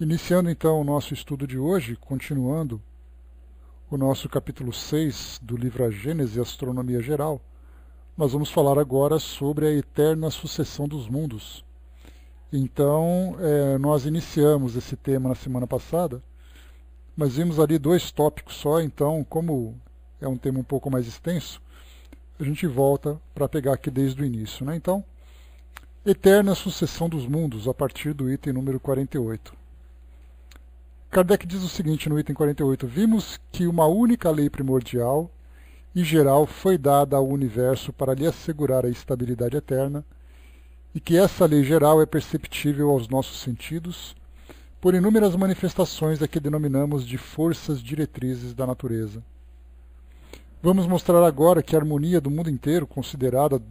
Iniciando então o nosso estudo de hoje, continuando o nosso capítulo 6 do livro A Gênese e Astronomia Geral, nós vamos falar agora sobre a eterna sucessão dos mundos. Então, é, nós iniciamos esse tema na semana passada, mas vimos ali dois tópicos só, então, como é um tema um pouco mais extenso, a gente volta para pegar aqui desde o início. Né? Então, eterna sucessão dos mundos, a partir do item número 48. Kardec diz o seguinte no item 48: Vimos que uma única lei primordial e geral foi dada ao universo para lhe assegurar a estabilidade eterna, e que essa lei geral é perceptível aos nossos sentidos por inúmeras manifestações a que denominamos de forças diretrizes da natureza. Vamos mostrar agora que a harmonia do mundo inteiro, considerada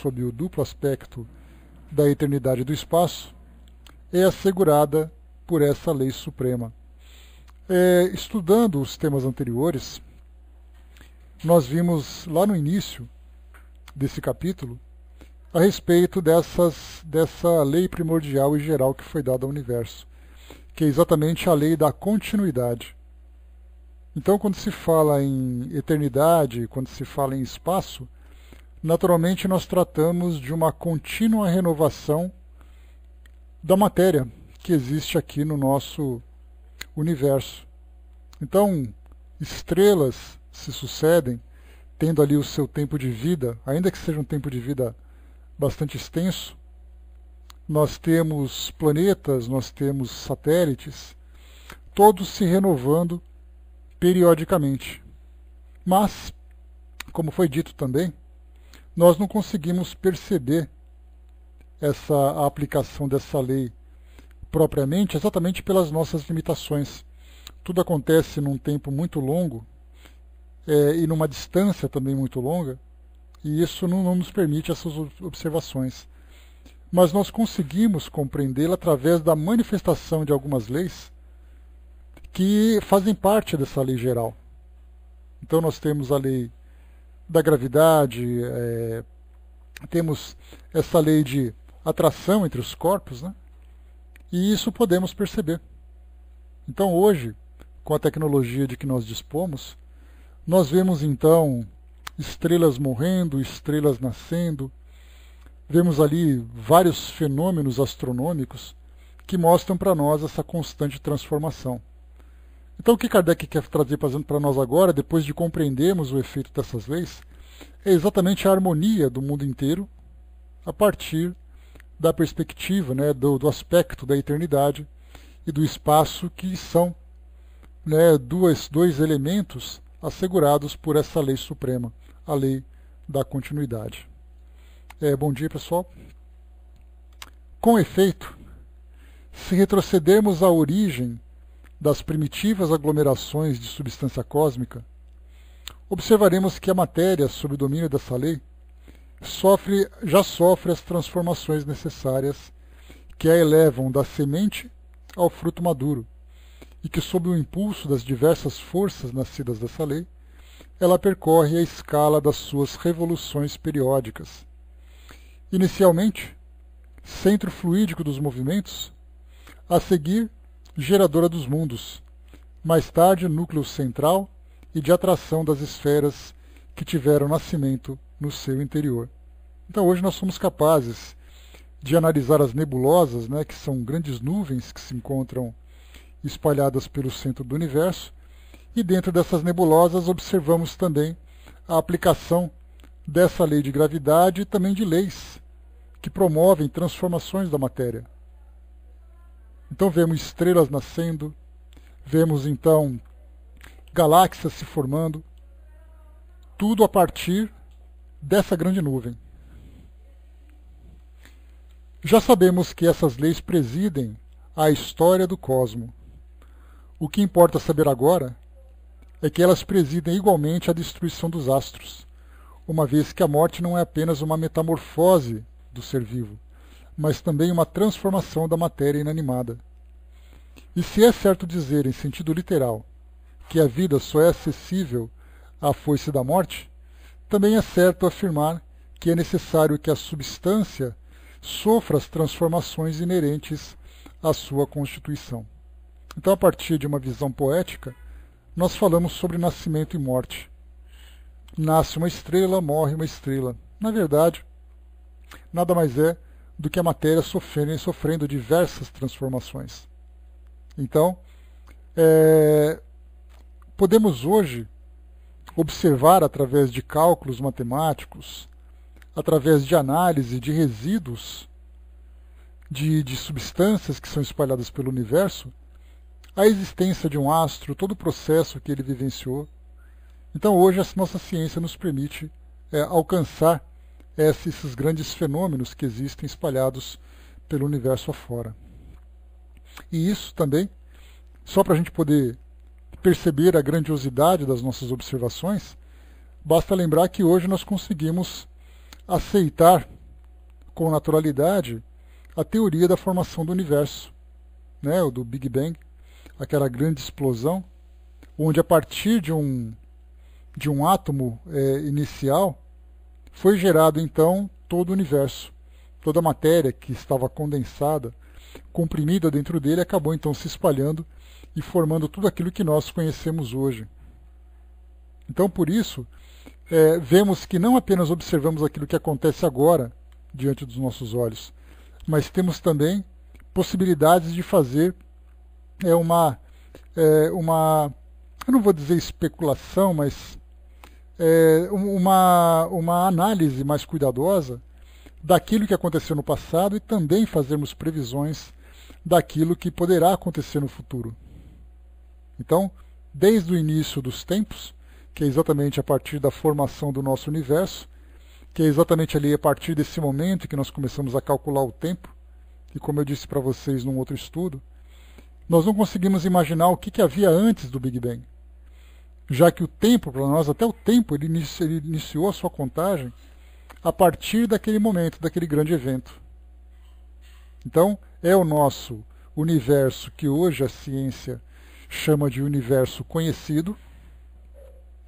sob o duplo aspecto da eternidade do espaço, é assegurada por essa lei suprema. É, estudando os temas anteriores, nós vimos lá no início desse capítulo a respeito dessas, dessa lei primordial e geral que foi dada ao universo, que é exatamente a lei da continuidade. Então, quando se fala em eternidade, quando se fala em espaço, naturalmente nós tratamos de uma contínua renovação da matéria que existe aqui no nosso universo. Então, estrelas se sucedem, tendo ali o seu tempo de vida, ainda que seja um tempo de vida bastante extenso. Nós temos planetas, nós temos satélites, todos se renovando periodicamente. Mas, como foi dito também, nós não conseguimos perceber essa a aplicação dessa lei propriamente, exatamente pelas nossas limitações. Tudo acontece num tempo muito longo é, e numa distância também muito longa, e isso não, não nos permite essas observações. Mas nós conseguimos compreendê-la através da manifestação de algumas leis que fazem parte dessa lei geral. Então nós temos a lei da gravidade, é, temos essa lei de atração entre os corpos, né? E isso podemos perceber. Então, hoje, com a tecnologia de que nós dispomos, nós vemos então estrelas morrendo, estrelas nascendo, vemos ali vários fenômenos astronômicos que mostram para nós essa constante transformação. Então, o que Kardec quer trazer para nós agora, depois de compreendermos o efeito dessas leis, é exatamente a harmonia do mundo inteiro a partir da perspectiva, né, do, do aspecto da eternidade e do espaço, que são né, duas, dois elementos assegurados por essa lei suprema, a lei da continuidade. É, bom dia, pessoal. Com efeito, se retrocedermos à origem das primitivas aglomerações de substância cósmica, observaremos que a matéria, sob o domínio dessa lei, sofre, já sofre as transformações necessárias que a elevam da semente ao fruto maduro, e que, sob o impulso das diversas forças nascidas dessa lei, ela percorre a escala das suas revoluções periódicas. Inicialmente, centro fluídico dos movimentos, a seguir, geradora dos mundos, mais tarde, núcleo central e de atração das esferas que tiveram nascimento no seu interior. Então hoje nós somos capazes de analisar as nebulosas, né, que são grandes nuvens que se encontram espalhadas pelo centro do universo, e dentro dessas nebulosas observamos também a aplicação dessa lei de gravidade e também de leis que promovem transformações da matéria. Então vemos estrelas nascendo, vemos então galáxias se formando, tudo a partir dessa grande nuvem. Já sabemos que essas leis presidem a história do cosmo. O que importa saber agora é que elas presidem igualmente a destruição dos astros, uma vez que a morte não é apenas uma metamorfose do ser vivo, mas também uma transformação da matéria inanimada. E se é certo dizer, em sentido literal, que a vida só é acessível à foice da morte, também é certo afirmar que é necessário que a substância sofra as transformações inerentes à sua constituição. Então, a partir de uma visão poética, nós falamos sobre nascimento e morte. Nasce uma estrela, morre uma estrela. Na verdade, nada mais é do que a matéria sofrendo, sofrendo diversas transformações. Então, é, podemos hoje observar através de cálculos matemáticos, através de análise de resíduos, de, de substâncias que são espalhadas pelo universo, a existência de um astro, todo o processo que ele vivenciou. Então, hoje, a nossa ciência nos permite é, alcançar esses grandes fenômenos que existem espalhados pelo universo afora. E isso também, só para a gente poder perceber a grandiosidade das nossas observações, basta lembrar que hoje nós conseguimos aceitar com naturalidade a teoria da formação do universo, né, o do Big Bang, aquela grande explosão, onde a partir de um, de um átomo é, inicial foi gerado então todo o universo. Toda a matéria que estava condensada, comprimida dentro dele, acabou então se espalhando e formando tudo aquilo que nós conhecemos hoje. Então, por isso, é, vemos que não apenas observamos aquilo que acontece agora diante dos nossos olhos, mas temos também possibilidades de fazer é, uma, é, uma, eu não vou dizer especulação, mas é, uma, uma análise mais cuidadosa daquilo que aconteceu no passado e também fazermos previsões daquilo que poderá acontecer no futuro. Então, desde o início dos tempos, que é exatamente a partir da formação do nosso universo, que é exatamente ali a partir desse momento que nós começamos a calcular o tempo, e como eu disse para vocês num outro estudo, nós não conseguimos imaginar o que, que havia antes do Big Bang. Já que o tempo, para nós, até o tempo, ele, inici ele iniciou a sua contagem a partir daquele momento, daquele grande evento. Então, é o nosso universo que hoje a ciência chama de universo conhecido.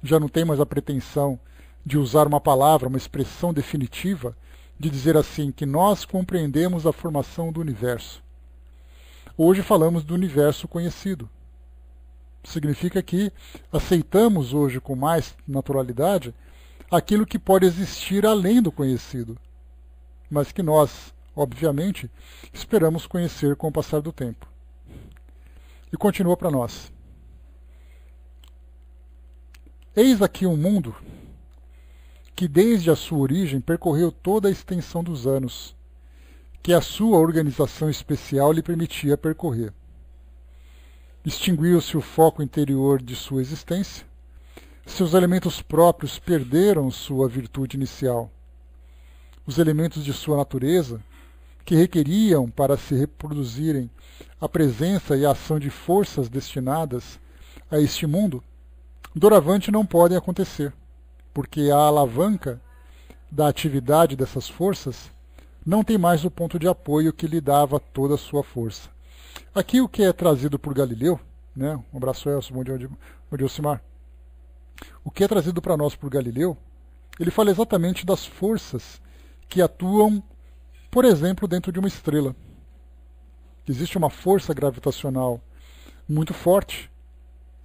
Já não tem mais a pretensão de usar uma palavra, uma expressão definitiva, de dizer assim que nós compreendemos a formação do universo. Hoje falamos do universo conhecido. Significa que aceitamos hoje com mais naturalidade aquilo que pode existir além do conhecido, mas que nós, obviamente, esperamos conhecer com o passar do tempo e continua para nós. Eis aqui um mundo que desde a sua origem percorreu toda a extensão dos anos, que a sua organização especial lhe permitia percorrer. Extinguiu-se o foco interior de sua existência, seus elementos próprios perderam sua virtude inicial. Os elementos de sua natureza, que requeriam para se reproduzirem a presença e a ação de forças destinadas a este mundo, doravante não podem acontecer, porque a alavanca da atividade dessas forças não tem mais o ponto de apoio que lhe dava toda a sua força. Aqui o que é trazido por Galileu, né? um abraço Elcio, bom dia, bom dia O que é trazido para nós por Galileu, ele fala exatamente das forças que atuam por exemplo, dentro de uma estrela. Existe uma força gravitacional muito forte.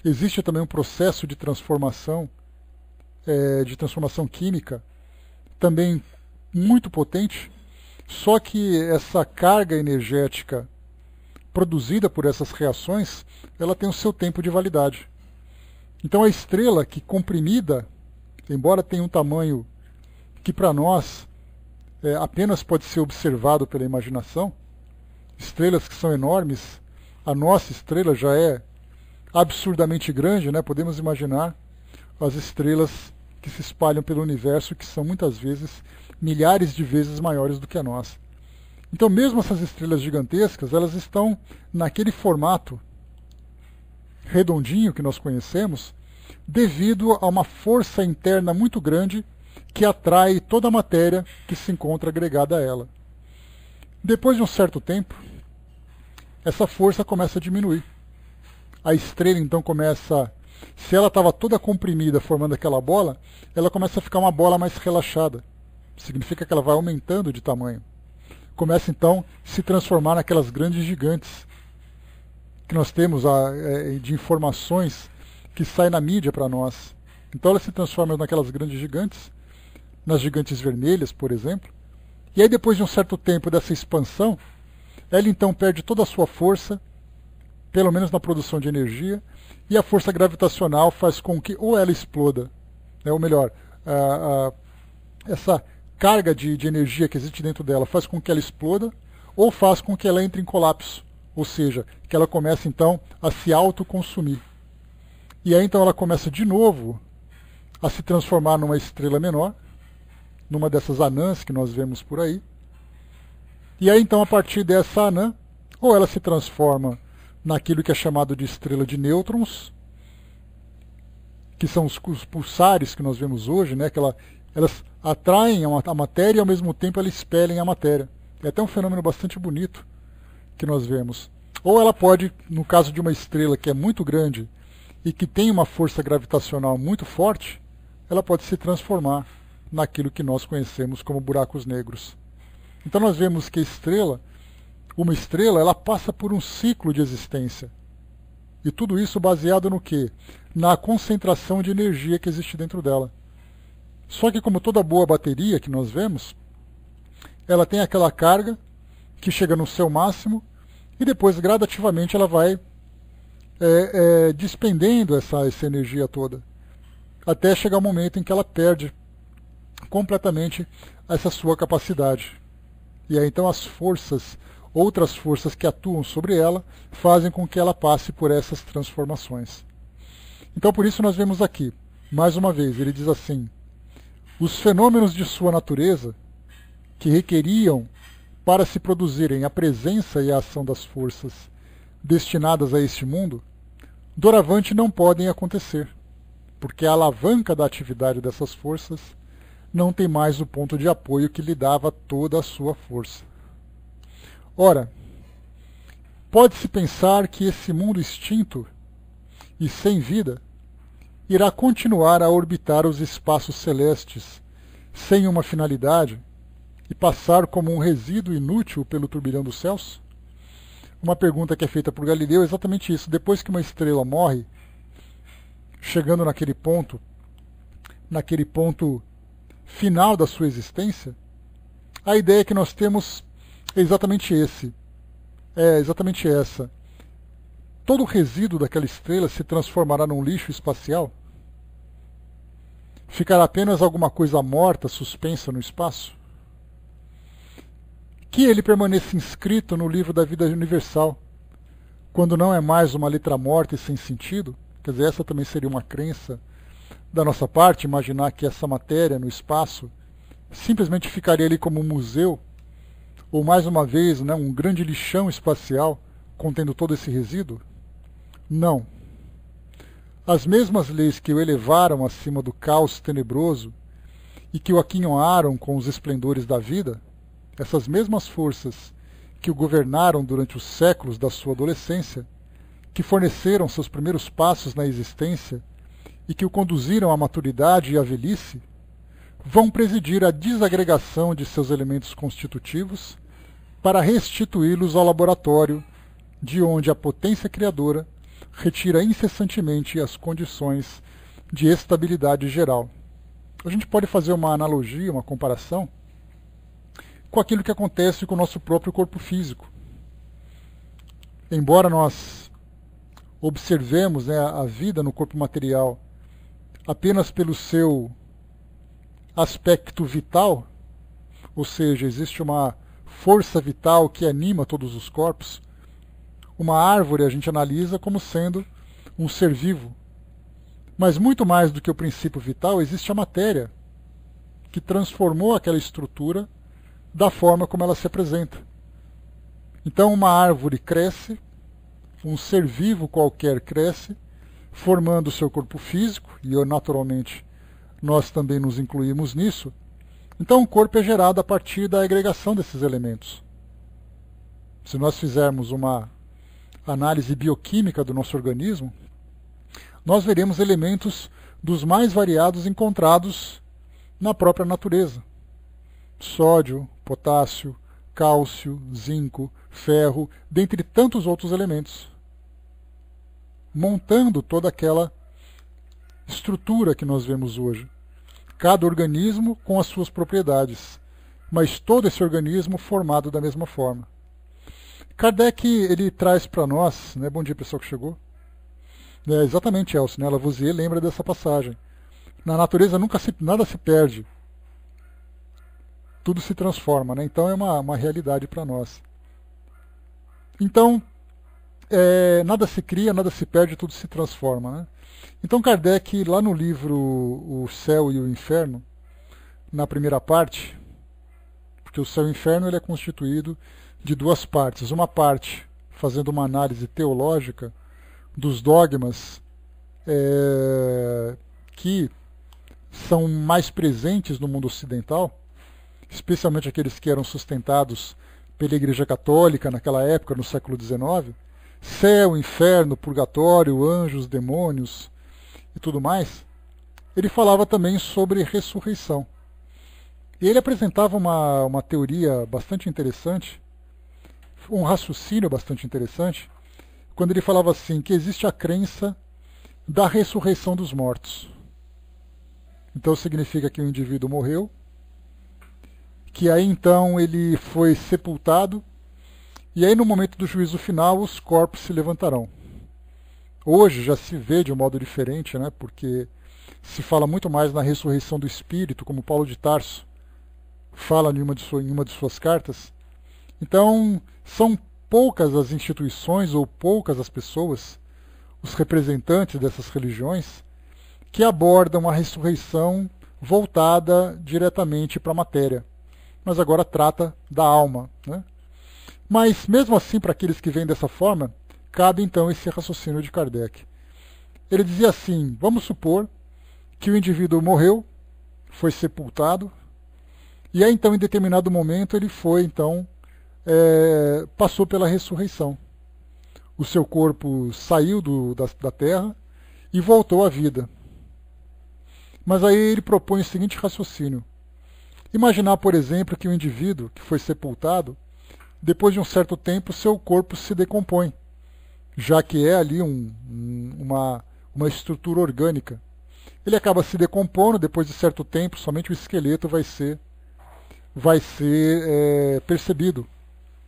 Existe também um processo de transformação, é, de transformação química, também muito potente. Só que essa carga energética produzida por essas reações, ela tem o seu tempo de validade. Então a estrela que comprimida, embora tenha um tamanho que para nós é, apenas pode ser observado pela imaginação. Estrelas que são enormes, a nossa estrela já é absurdamente grande, né? Podemos imaginar as estrelas que se espalham pelo universo, que são muitas vezes milhares de vezes maiores do que a nossa. Então, mesmo essas estrelas gigantescas, elas estão naquele formato redondinho que nós conhecemos, devido a uma força interna muito grande que atrai toda a matéria que se encontra agregada a ela. Depois de um certo tempo, essa força começa a diminuir. A estrela então começa, se ela estava toda comprimida formando aquela bola, ela começa a ficar uma bola mais relaxada. Significa que ela vai aumentando de tamanho. Começa então a se transformar naquelas grandes gigantes que nós temos é, de informações que saem na mídia para nós. Então ela se transforma naquelas grandes gigantes nas gigantes vermelhas, por exemplo. E aí, depois de um certo tempo dessa expansão, ela então perde toda a sua força, pelo menos na produção de energia, e a força gravitacional faz com que ou ela exploda, né, ou melhor, a, a, essa carga de, de energia que existe dentro dela faz com que ela exploda, ou faz com que ela entre em colapso, ou seja, que ela comece então a se autoconsumir. E aí então ela começa de novo a se transformar numa estrela menor, numa dessas anãs que nós vemos por aí. E aí então, a partir dessa anã, ou ela se transforma naquilo que é chamado de estrela de nêutrons, que são os, os pulsares que nós vemos hoje, né? Que ela, elas atraem a matéria e ao mesmo tempo elas expelem a matéria. É até um fenômeno bastante bonito que nós vemos. Ou ela pode, no caso de uma estrela que é muito grande e que tem uma força gravitacional muito forte, ela pode se transformar naquilo que nós conhecemos como buracos negros. Então nós vemos que estrela, uma estrela, ela passa por um ciclo de existência. E tudo isso baseado no quê? Na concentração de energia que existe dentro dela. Só que como toda boa bateria que nós vemos, ela tem aquela carga que chega no seu máximo e depois gradativamente ela vai é, é, despendendo essa, essa energia toda até chegar o momento em que ela perde completamente essa sua capacidade. E aí então as forças, outras forças que atuam sobre ela, fazem com que ela passe por essas transformações. Então por isso nós vemos aqui, mais uma vez, ele diz assim: os fenômenos de sua natureza, que requeriam para se produzirem a presença e a ação das forças destinadas a este mundo, doravante não podem acontecer, porque a alavanca da atividade dessas forças não tem mais o ponto de apoio que lhe dava toda a sua força. Ora, pode-se pensar que esse mundo extinto e sem vida irá continuar a orbitar os espaços celestes sem uma finalidade e passar como um resíduo inútil pelo turbilhão dos céus? Uma pergunta que é feita por Galileu é exatamente isso. Depois que uma estrela morre, chegando naquele ponto, naquele ponto final da sua existência, a ideia é que nós temos é exatamente esse. É exatamente essa. Todo o resíduo daquela estrela se transformará num lixo espacial? Ficará apenas alguma coisa morta, suspensa no espaço? Que ele permaneça inscrito no livro da vida universal, quando não é mais uma letra morta e sem sentido, quer dizer, essa também seria uma crença da nossa parte imaginar que essa matéria no espaço simplesmente ficaria ali como um museu, ou mais uma vez, né, um grande lixão espacial contendo todo esse resíduo? Não. As mesmas leis que o elevaram acima do caos tenebroso e que o aquinhoaram com os esplendores da vida, essas mesmas forças que o governaram durante os séculos da sua adolescência, que forneceram seus primeiros passos na existência e que o conduziram à maturidade e à velhice, vão presidir a desagregação de seus elementos constitutivos para restituí-los ao laboratório, de onde a potência criadora retira incessantemente as condições de estabilidade geral. A gente pode fazer uma analogia, uma comparação com aquilo que acontece com o nosso próprio corpo físico. Embora nós observemos né, a vida no corpo material apenas pelo seu aspecto vital, ou seja, existe uma força vital que anima todos os corpos. Uma árvore a gente analisa como sendo um ser vivo. Mas muito mais do que o princípio vital, existe a matéria, que transformou aquela estrutura da forma como ela se apresenta. Então, uma árvore cresce, um ser vivo qualquer cresce, formando o seu corpo físico, e eu, naturalmente nós também nos incluímos nisso. Então o corpo é gerado a partir da agregação desses elementos. Se nós fizermos uma análise bioquímica do nosso organismo, nós veremos elementos dos mais variados encontrados na própria natureza: sódio, potássio, cálcio, zinco, ferro, dentre tantos outros elementos montando toda aquela estrutura que nós vemos hoje. Cada organismo com as suas propriedades, mas todo esse organismo formado da mesma forma. Kardec ele traz para nós, né, bom dia pessoal que chegou, é, exatamente Elcio, né, Lavoisier lembra dessa passagem. Na natureza nunca se, nada se perde, tudo se transforma, né? então é uma, uma realidade para nós. Então, é, nada se cria, nada se perde, tudo se transforma. Né? Então Kardec, lá no livro O Céu e o Inferno, na primeira parte, porque o céu e o inferno ele é constituído de duas partes. Uma parte fazendo uma análise teológica dos dogmas é, que são mais presentes no mundo ocidental, especialmente aqueles que eram sustentados pela Igreja Católica naquela época, no século XIX, céu, inferno, purgatório, anjos, demônios e tudo mais, ele falava também sobre ressurreição. E ele apresentava uma, uma teoria bastante interessante, um raciocínio bastante interessante, quando ele falava assim: que existe a crença da ressurreição dos mortos. Então significa que o indivíduo morreu, que aí então ele foi sepultado e aí, no momento do juízo final, os corpos se levantarão. Hoje já se vê de um modo diferente, né? porque se fala muito mais na ressurreição do espírito, como Paulo de Tarso fala em uma de, sua, em uma de suas cartas. Então, são poucas as instituições ou poucas as pessoas, os representantes dessas religiões, que abordam a ressurreição voltada diretamente para a matéria, mas agora trata da alma. Né? Mas, mesmo assim, para aqueles que veem dessa forma, cabe então esse raciocínio de Kardec. Ele dizia assim: vamos supor que o indivíduo morreu, foi sepultado, e aí então, em determinado momento, ele foi então é, passou pela ressurreição. O seu corpo saiu do, da, da terra e voltou à vida. Mas aí ele propõe o seguinte raciocínio: imaginar, por exemplo, que o indivíduo que foi sepultado depois de um certo tempo, seu corpo se decompõe, já que é ali um, um, uma, uma estrutura orgânica. Ele acaba se decompondo, depois de certo tempo, somente o esqueleto vai ser, vai ser é, percebido.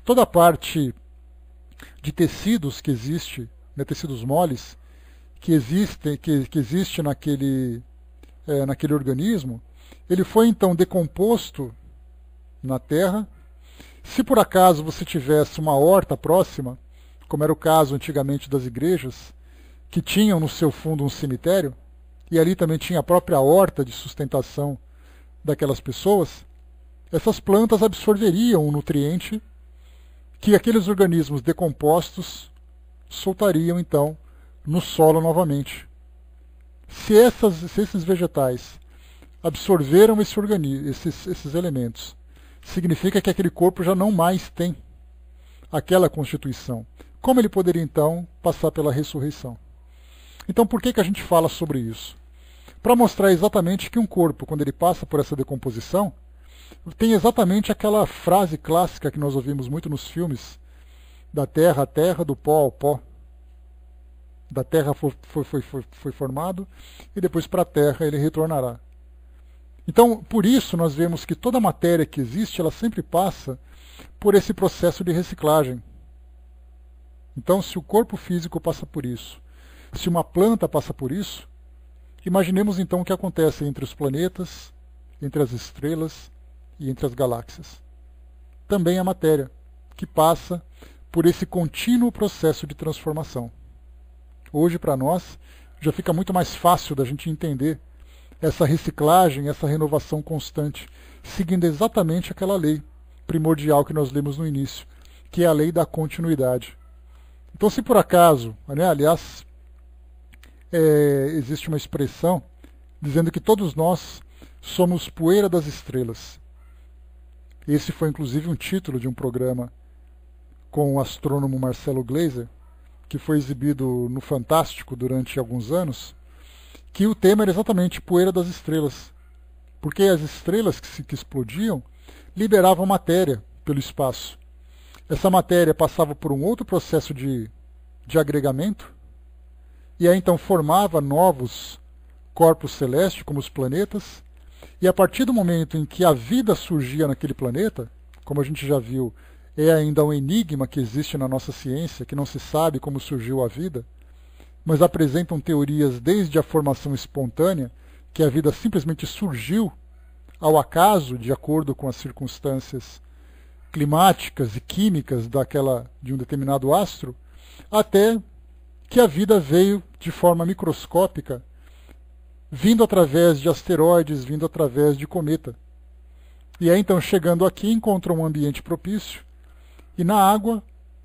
Toda a parte de tecidos que existe, né, tecidos moles, que existem, que, que existe naquele, é, naquele organismo, ele foi então decomposto na Terra se por acaso você tivesse uma horta próxima, como era o caso antigamente das igrejas, que tinham no seu fundo um cemitério, e ali também tinha a própria horta de sustentação daquelas pessoas, essas plantas absorveriam um nutriente que aqueles organismos decompostos soltariam então no solo novamente. Se, essas, se esses vegetais absorveram esse esses, esses elementos significa que aquele corpo já não mais tem aquela constituição. Como ele poderia então passar pela ressurreição? Então por que, que a gente fala sobre isso? Para mostrar exatamente que um corpo, quando ele passa por essa decomposição, tem exatamente aquela frase clássica que nós ouvimos muito nos filmes: da terra à terra, do pó ao pó. Da terra foi, foi, foi, foi formado e depois para a terra ele retornará. Então, por isso, nós vemos que toda matéria que existe, ela sempre passa por esse processo de reciclagem. Então, se o corpo físico passa por isso, se uma planta passa por isso, imaginemos então o que acontece entre os planetas, entre as estrelas e entre as galáxias. Também a matéria, que passa por esse contínuo processo de transformação. Hoje, para nós, já fica muito mais fácil da gente entender essa reciclagem, essa renovação constante, seguindo exatamente aquela lei primordial que nós lemos no início, que é a lei da continuidade. Então, se por acaso, né, aliás, é, existe uma expressão dizendo que todos nós somos poeira das estrelas. Esse foi inclusive um título de um programa com o astrônomo Marcelo Gleiser que foi exibido no Fantástico durante alguns anos que o tema era exatamente poeira das estrelas. Porque as estrelas que, se, que explodiam liberavam matéria pelo espaço. Essa matéria passava por um outro processo de, de agregamento e aí então formava novos corpos celestes, como os planetas. E a partir do momento em que a vida surgia naquele planeta, como a gente já viu, é ainda um enigma que existe na nossa ciência, que não se sabe como surgiu a vida mas apresentam teorias desde a formação espontânea, que a vida simplesmente surgiu ao acaso, de acordo com as circunstâncias climáticas e químicas daquela de um determinado astro, até que a vida veio de forma microscópica, vindo através de asteroides, vindo através de cometa. E aí então chegando aqui encontrou um ambiente propício e na água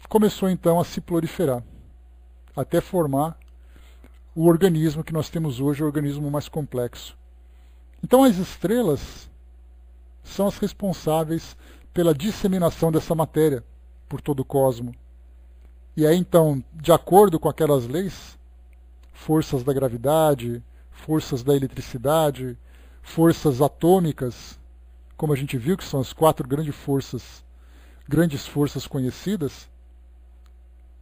começou então a se proliferar, até formar o organismo que nós temos hoje, o organismo mais complexo. Então, as estrelas são as responsáveis pela disseminação dessa matéria por todo o cosmo. E aí, então, de acordo com aquelas leis, forças da gravidade, forças da eletricidade, forças atômicas, como a gente viu que são as quatro grandes forças, grandes forças conhecidas,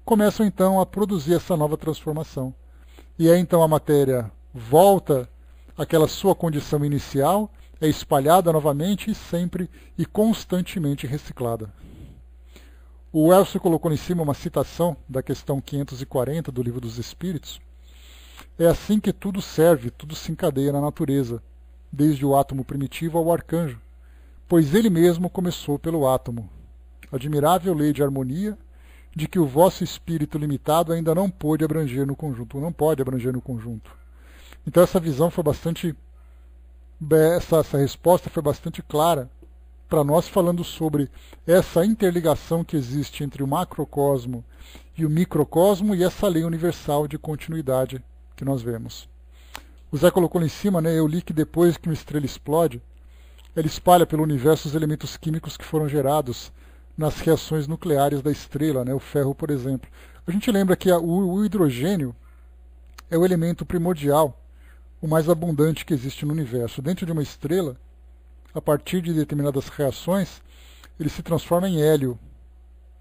começam então a produzir essa nova transformação. E aí então a matéria volta àquela sua condição inicial, é espalhada novamente e sempre e constantemente reciclada. O Elcio colocou em cima uma citação da questão 540 do Livro dos Espíritos. É assim que tudo serve, tudo se encadeia na natureza, desde o átomo primitivo ao arcanjo, pois ele mesmo começou pelo átomo. Admirável lei de harmonia de que o vosso espírito limitado ainda não pôde abranger no conjunto, não pode abranger no conjunto. Então essa visão foi bastante essa, essa resposta foi bastante clara para nós falando sobre essa interligação que existe entre o macrocosmo e o microcosmo e essa lei universal de continuidade que nós vemos. O Zé colocou lá em cima, né, eu li que depois que uma estrela explode, ela espalha pelo universo os elementos químicos que foram gerados nas reações nucleares da estrela, né? o ferro, por exemplo. A gente lembra que a, o, o hidrogênio é o elemento primordial, o mais abundante que existe no universo. Dentro de uma estrela, a partir de determinadas reações, ele se transforma em hélio.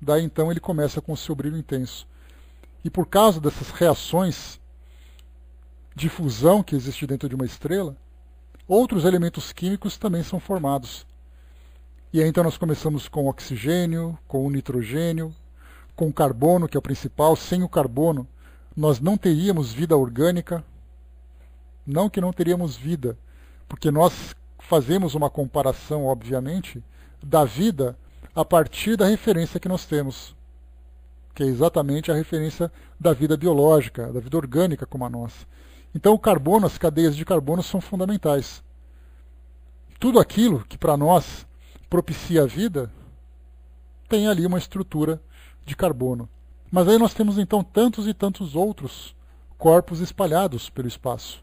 Daí então ele começa com o seu brilho intenso. E por causa dessas reações de fusão que existe dentro de uma estrela, outros elementos químicos também são formados. E aí então nós começamos com oxigênio, com nitrogênio, com carbono, que é o principal. Sem o carbono, nós não teríamos vida orgânica. Não que não teríamos vida, porque nós fazemos uma comparação, obviamente, da vida a partir da referência que nós temos, que é exatamente a referência da vida biológica, da vida orgânica como a nossa. Então, o carbono, as cadeias de carbono são fundamentais. Tudo aquilo que para nós propicia a vida, tem ali uma estrutura de carbono. Mas aí nós temos então tantos e tantos outros corpos espalhados pelo espaço.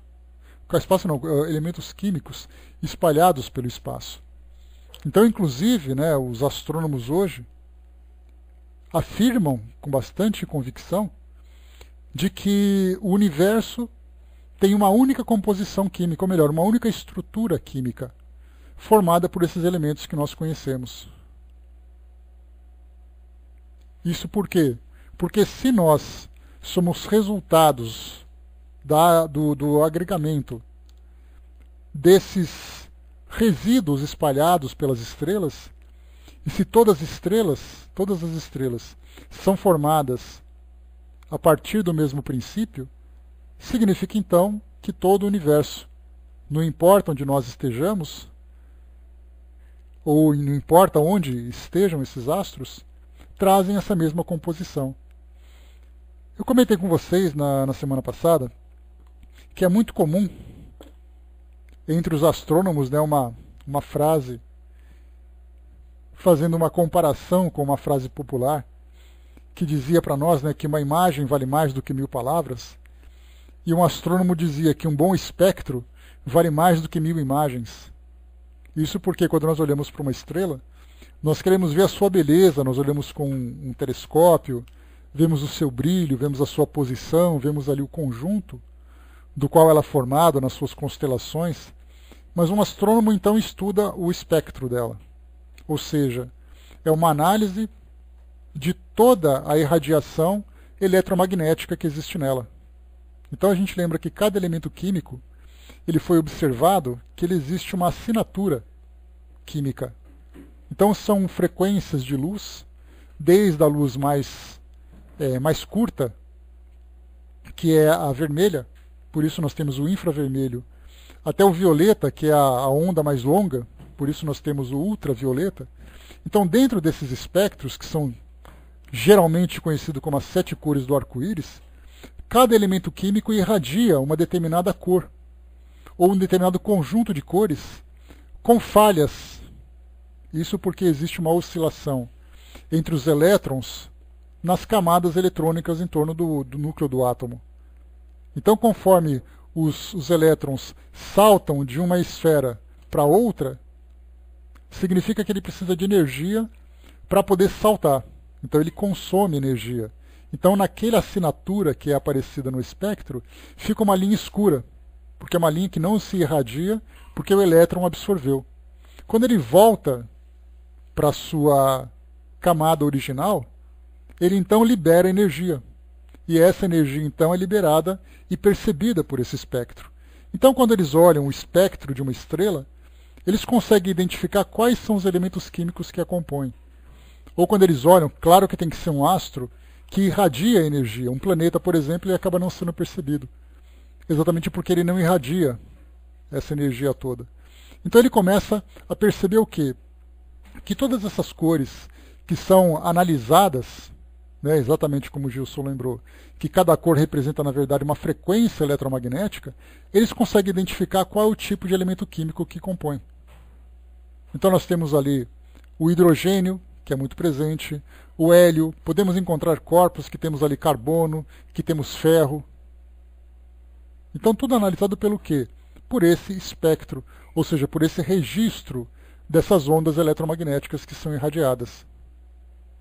Espaço não, eh, elementos químicos espalhados pelo espaço. Então, inclusive, né, os astrônomos hoje afirmam com bastante convicção de que o universo tem uma única composição química, ou melhor, uma única estrutura química formada por esses elementos que nós conhecemos. Isso por quê? Porque se nós somos resultados da, do, do agregamento desses resíduos espalhados pelas estrelas, e se todas as estrelas, todas as estrelas são formadas a partir do mesmo princípio, significa então que todo o universo, não importa onde nós estejamos, ou não importa onde estejam esses astros, trazem essa mesma composição. Eu comentei com vocês na, na semana passada que é muito comum entre os astrônomos né, uma, uma frase fazendo uma comparação com uma frase popular que dizia para nós né, que uma imagem vale mais do que mil palavras, e um astrônomo dizia que um bom espectro vale mais do que mil imagens. Isso porque quando nós olhamos para uma estrela, nós queremos ver a sua beleza, nós olhamos com um telescópio, vemos o seu brilho, vemos a sua posição, vemos ali o conjunto do qual ela é formada nas suas constelações. Mas um astrônomo então estuda o espectro dela. Ou seja, é uma análise de toda a irradiação eletromagnética que existe nela. Então a gente lembra que cada elemento químico ele foi observado que ele existe uma assinatura química. Então são frequências de luz, desde a luz mais, é, mais curta, que é a vermelha, por isso nós temos o infravermelho, até o violeta, que é a, a onda mais longa, por isso nós temos o ultravioleta. Então, dentro desses espectros, que são geralmente conhecidos como as sete cores do arco-íris, cada elemento químico irradia uma determinada cor ou um determinado conjunto de cores com falhas. Isso porque existe uma oscilação entre os elétrons nas camadas eletrônicas em torno do, do núcleo do átomo. Então, conforme os, os elétrons saltam de uma esfera para outra, significa que ele precisa de energia para poder saltar. Então, ele consome energia. Então, naquela assinatura que é aparecida no espectro, fica uma linha escura porque é uma linha que não se irradia, porque o elétron absorveu. Quando ele volta para a sua camada original, ele então libera energia. E essa energia então é liberada e percebida por esse espectro. Então, quando eles olham o espectro de uma estrela, eles conseguem identificar quais são os elementos químicos que a compõem. Ou quando eles olham, claro que tem que ser um astro que irradia energia. Um planeta, por exemplo, ele acaba não sendo percebido exatamente porque ele não irradia essa energia toda. Então ele começa a perceber o quê? Que todas essas cores que são analisadas, né, exatamente como o Gilson lembrou, que cada cor representa, na verdade, uma frequência eletromagnética, eles conseguem identificar qual é o tipo de elemento químico que compõe. Então nós temos ali o hidrogênio, que é muito presente, o hélio, podemos encontrar corpos que temos ali carbono, que temos ferro, então tudo analisado pelo quê? Por esse espectro, ou seja, por esse registro dessas ondas eletromagnéticas que são irradiadas.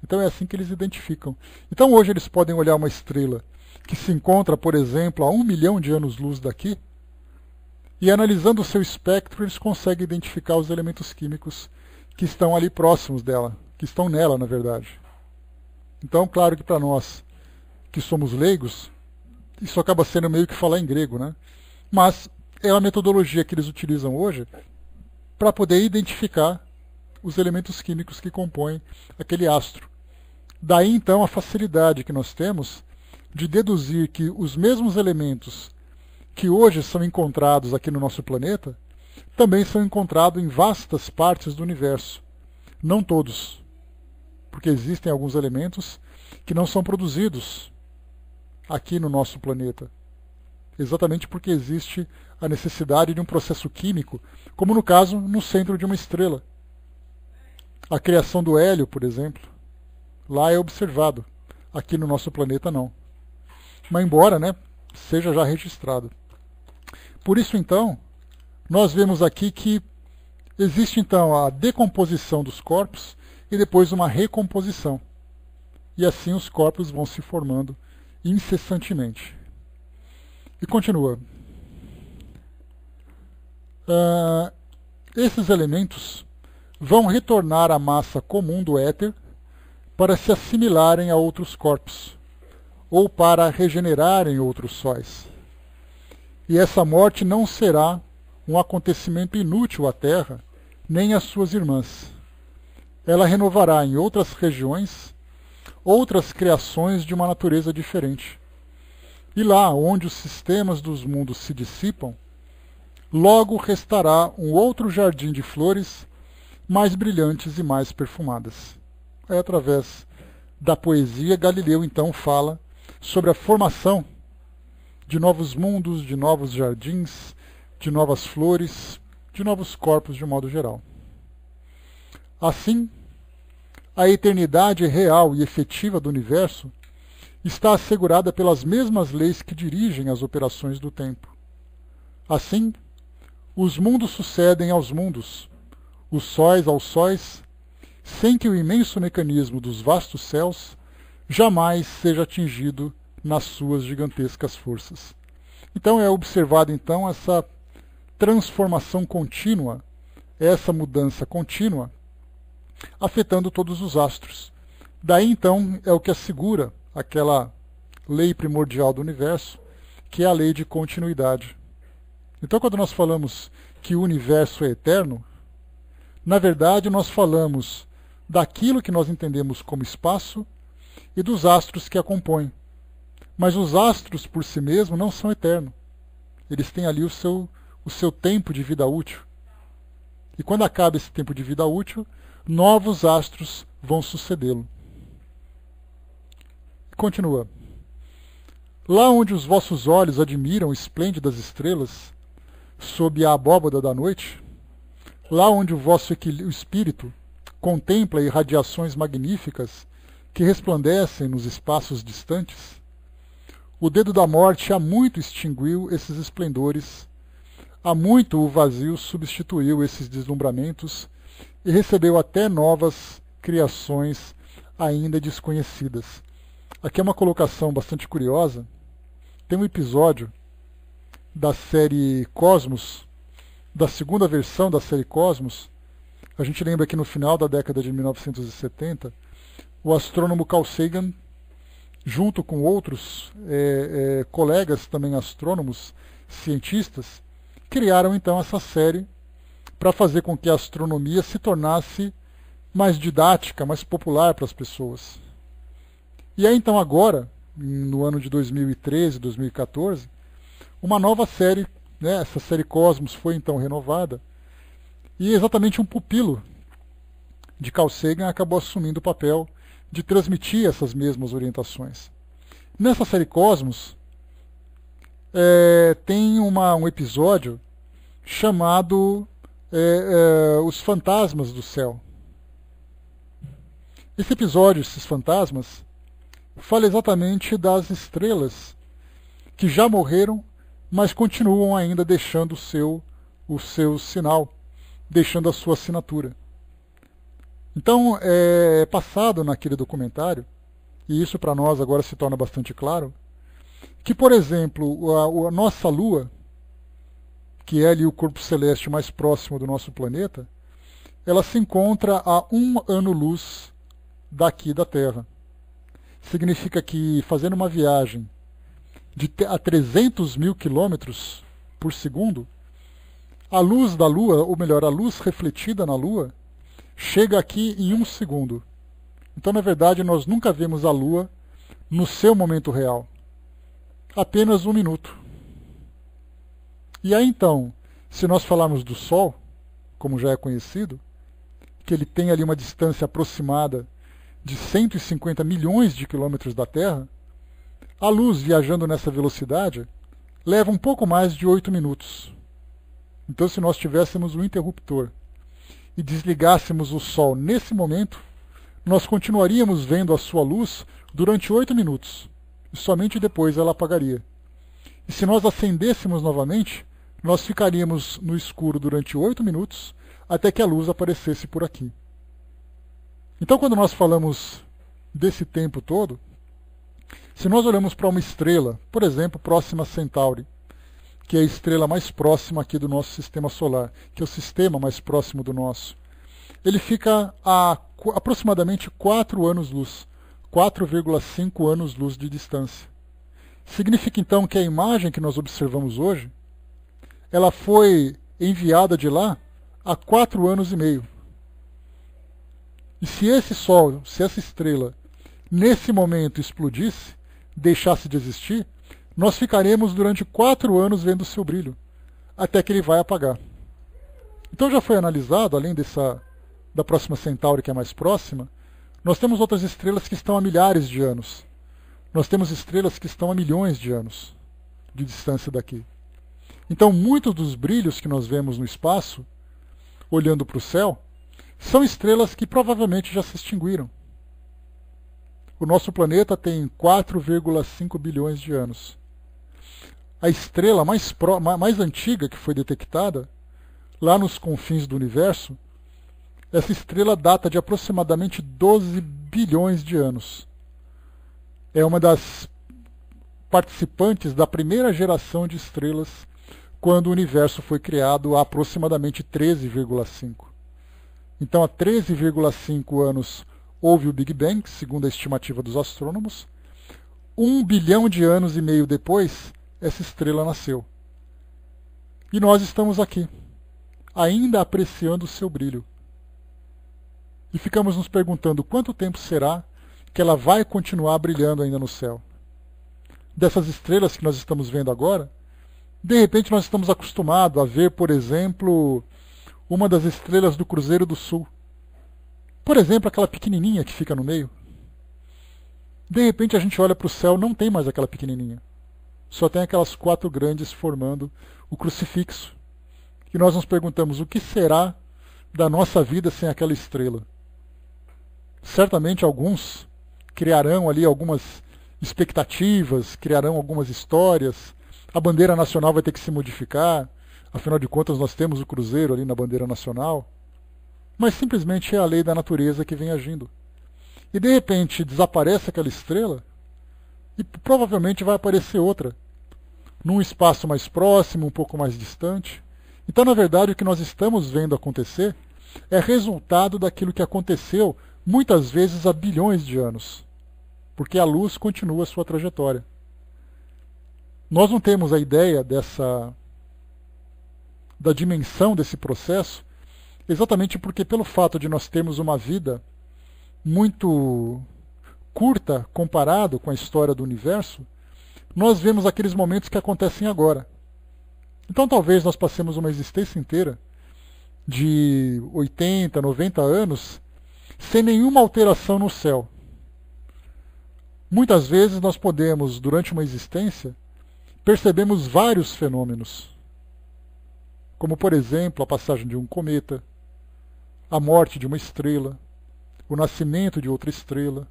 Então é assim que eles identificam. Então hoje eles podem olhar uma estrela que se encontra, por exemplo, a um milhão de anos-luz daqui, e analisando o seu espectro, eles conseguem identificar os elementos químicos que estão ali próximos dela, que estão nela, na verdade. Então, claro que para nós que somos leigos, isso acaba sendo meio que falar em grego, né? Mas é a metodologia que eles utilizam hoje para poder identificar os elementos químicos que compõem aquele astro. Daí então a facilidade que nós temos de deduzir que os mesmos elementos que hoje são encontrados aqui no nosso planeta também são encontrados em vastas partes do universo. Não todos, porque existem alguns elementos que não são produzidos aqui no nosso planeta. Exatamente porque existe a necessidade de um processo químico, como no caso no centro de uma estrela. A criação do hélio, por exemplo, lá é observado, aqui no nosso planeta não. Mas embora, né, seja já registrado. Por isso então, nós vemos aqui que existe então a decomposição dos corpos e depois uma recomposição. E assim os corpos vão se formando incessantemente. E continua. Uh, esses elementos vão retornar à massa comum do éter para se assimilarem a outros corpos ou para regenerarem outros sóis. E essa morte não será um acontecimento inútil à Terra nem às suas irmãs. Ela renovará em outras regiões outras criações de uma natureza diferente. E lá onde os sistemas dos mundos se dissipam, logo restará um outro jardim de flores mais brilhantes e mais perfumadas. É através da poesia Galileu então fala sobre a formação de novos mundos, de novos jardins, de novas flores, de novos corpos de modo geral. Assim, a eternidade real e efetiva do universo está assegurada pelas mesmas leis que dirigem as operações do tempo. Assim, os mundos sucedem aos mundos, os sóis aos sóis, sem que o imenso mecanismo dos vastos céus jamais seja atingido nas suas gigantescas forças. Então é observada então essa transformação contínua, essa mudança contínua afetando todos os astros. Daí então é o que assegura aquela lei primordial do universo, que é a lei de continuidade. Então, quando nós falamos que o universo é eterno, na verdade nós falamos daquilo que nós entendemos como espaço e dos astros que a compõem. Mas os astros por si mesmos não são eternos. Eles têm ali o seu, o seu tempo de vida útil. E quando acaba esse tempo de vida útil, novos astros vão sucedê-lo. Continua. Lá onde os vossos olhos admiram o esplêndidas estrelas, sob a abóbada da noite, lá onde o vosso espírito contempla irradiações magníficas que resplandecem nos espaços distantes, o dedo da morte há muito extinguiu esses esplendores, há muito o vazio substituiu esses deslumbramentos e recebeu até novas criações ainda desconhecidas. Aqui é uma colocação bastante curiosa. Tem um episódio da série Cosmos, da segunda versão da série Cosmos. A gente lembra que no final da década de 1970, o astrônomo Carl Sagan, junto com outros é, é, colegas também astrônomos, cientistas, criaram então essa série para fazer com que a astronomia se tornasse mais didática, mais popular para as pessoas. E aí então agora, no ano de 2013, 2014, uma nova série, né, essa série Cosmos foi então renovada, e exatamente um pupilo de Carl Sagan acabou assumindo o papel de transmitir essas mesmas orientações. Nessa série Cosmos, é, tem uma, um episódio chamado é, é, os fantasmas do céu. Esse episódio, esses fantasmas, fala exatamente das estrelas que já morreram, mas continuam ainda deixando o seu, o seu sinal, deixando a sua assinatura. Então, é, é passado naquele documentário, e isso para nós agora se torna bastante claro, que, por exemplo, a, a nossa Lua que é ali o corpo celeste mais próximo do nosso planeta, ela se encontra a um ano-luz daqui da Terra. Significa que, fazendo uma viagem de a 300 mil quilômetros por segundo, a luz da Lua, ou melhor, a luz refletida na Lua, chega aqui em um segundo. Então, na verdade, nós nunca vemos a Lua no seu momento real. Apenas um minuto. E aí então, se nós falarmos do Sol, como já é conhecido, que ele tem ali uma distância aproximada de 150 milhões de quilômetros da Terra, a luz viajando nessa velocidade leva um pouco mais de 8 minutos. Então, se nós tivéssemos um interruptor e desligássemos o Sol nesse momento, nós continuaríamos vendo a sua luz durante 8 minutos, e somente depois ela apagaria. E se nós acendêssemos novamente, nós ficaríamos no escuro durante oito minutos até que a luz aparecesse por aqui. Então, quando nós falamos desse tempo todo, se nós olhamos para uma estrela, por exemplo, próxima a Centauri, que é a estrela mais próxima aqui do nosso sistema solar, que é o sistema mais próximo do nosso, ele fica a aproximadamente 4 anos-luz, 4,5 anos-luz de distância. Significa então que a imagem que nós observamos hoje ela foi enviada de lá há quatro anos e meio. E se esse Sol, se essa estrela, nesse momento explodisse, deixasse de existir, nós ficaremos durante quatro anos vendo seu brilho, até que ele vai apagar. Então já foi analisado, além dessa da próxima Centauri, que é mais próxima, nós temos outras estrelas que estão a milhares de anos. Nós temos estrelas que estão a milhões de anos de distância daqui. Então, muitos dos brilhos que nós vemos no espaço, olhando para o céu, são estrelas que provavelmente já se extinguiram. O nosso planeta tem 4,5 bilhões de anos. A estrela mais, pro, mais antiga que foi detectada, lá nos confins do universo, essa estrela data de aproximadamente 12 bilhões de anos. É uma das participantes da primeira geração de estrelas quando o universo foi criado há aproximadamente 13,5. Então, há 13,5 anos houve o Big Bang, segundo a estimativa dos astrônomos. Um bilhão de anos e meio depois, essa estrela nasceu. E nós estamos aqui, ainda apreciando o seu brilho. E ficamos nos perguntando quanto tempo será que ela vai continuar brilhando ainda no céu. Dessas estrelas que nós estamos vendo agora, de repente, nós estamos acostumados a ver, por exemplo, uma das estrelas do Cruzeiro do Sul. Por exemplo, aquela pequenininha que fica no meio. De repente, a gente olha para o céu, não tem mais aquela pequenininha. Só tem aquelas quatro grandes formando o crucifixo. E nós nos perguntamos: o que será da nossa vida sem aquela estrela? Certamente alguns criarão ali algumas expectativas, criarão algumas histórias, a bandeira nacional vai ter que se modificar, afinal de contas nós temos o Cruzeiro ali na bandeira nacional, mas simplesmente é a lei da natureza que vem agindo. E de repente desaparece aquela estrela e provavelmente vai aparecer outra, num espaço mais próximo, um pouco mais distante. Então, na verdade, o que nós estamos vendo acontecer é resultado daquilo que aconteceu muitas vezes há bilhões de anos, porque a luz continua a sua trajetória. Nós não temos a ideia dessa da dimensão desse processo, exatamente porque pelo fato de nós termos uma vida muito curta comparado com a história do universo, nós vemos aqueles momentos que acontecem agora. Então talvez nós passemos uma existência inteira de 80, 90 anos sem nenhuma alteração no céu. Muitas vezes nós podemos, durante uma existência, percebemos vários fenômenos, como, por exemplo, a passagem de um cometa, a morte de uma estrela, o nascimento de outra estrela.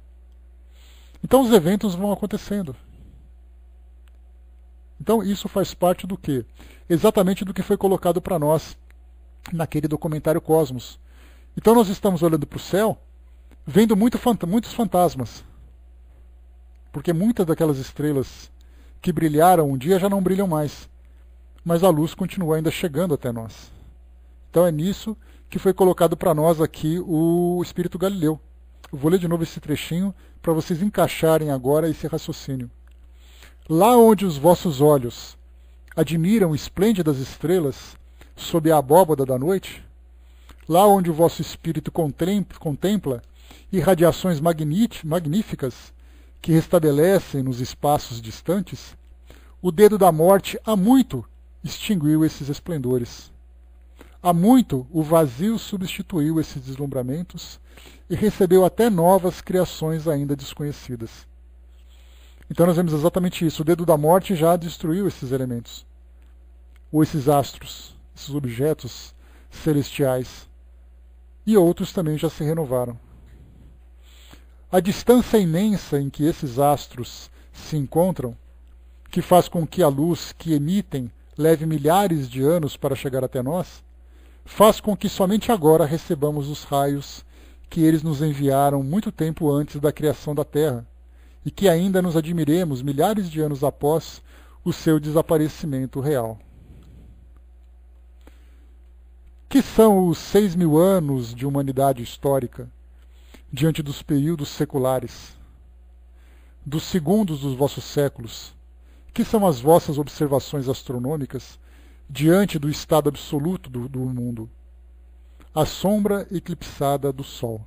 Então, os eventos vão acontecendo. Então, isso faz parte do que? Exatamente do que foi colocado para nós naquele documentário Cosmos. Então, nós estamos olhando para o céu, vendo muito fant muitos fantasmas. Porque muitas daquelas estrelas que brilharam um dia já não brilham mais, mas a luz continua ainda chegando até nós. Então é nisso que foi colocado para nós aqui o Espírito Galileu. Eu vou ler de novo esse trechinho para vocês encaixarem agora esse raciocínio. Lá onde os vossos olhos admiram esplêndidas estrelas sob a abóbada da noite, lá onde o vosso espírito contempla irradiações magníficas que restabelecem nos espaços distantes, o dedo da morte há muito extinguiu esses esplendores. Há muito o vazio substituiu esses deslumbramentos e recebeu até novas criações ainda desconhecidas. Então nós vemos exatamente isso. O dedo da morte já destruiu esses elementos, ou esses astros, esses objetos celestiais. E outros também já se renovaram. A distância imensa em que esses astros se encontram, que faz com que a luz que emitem leve milhares de anos para chegar até nós, faz com que somente agora recebamos os raios que eles nos enviaram muito tempo antes da criação da Terra, e que ainda nos admiremos milhares de anos após o seu desaparecimento real. Que são os seis mil anos de humanidade histórica? diante dos períodos seculares, dos segundos dos vossos séculos, que são as vossas observações astronômicas diante do estado absoluto do, do mundo, a sombra eclipsada do Sol.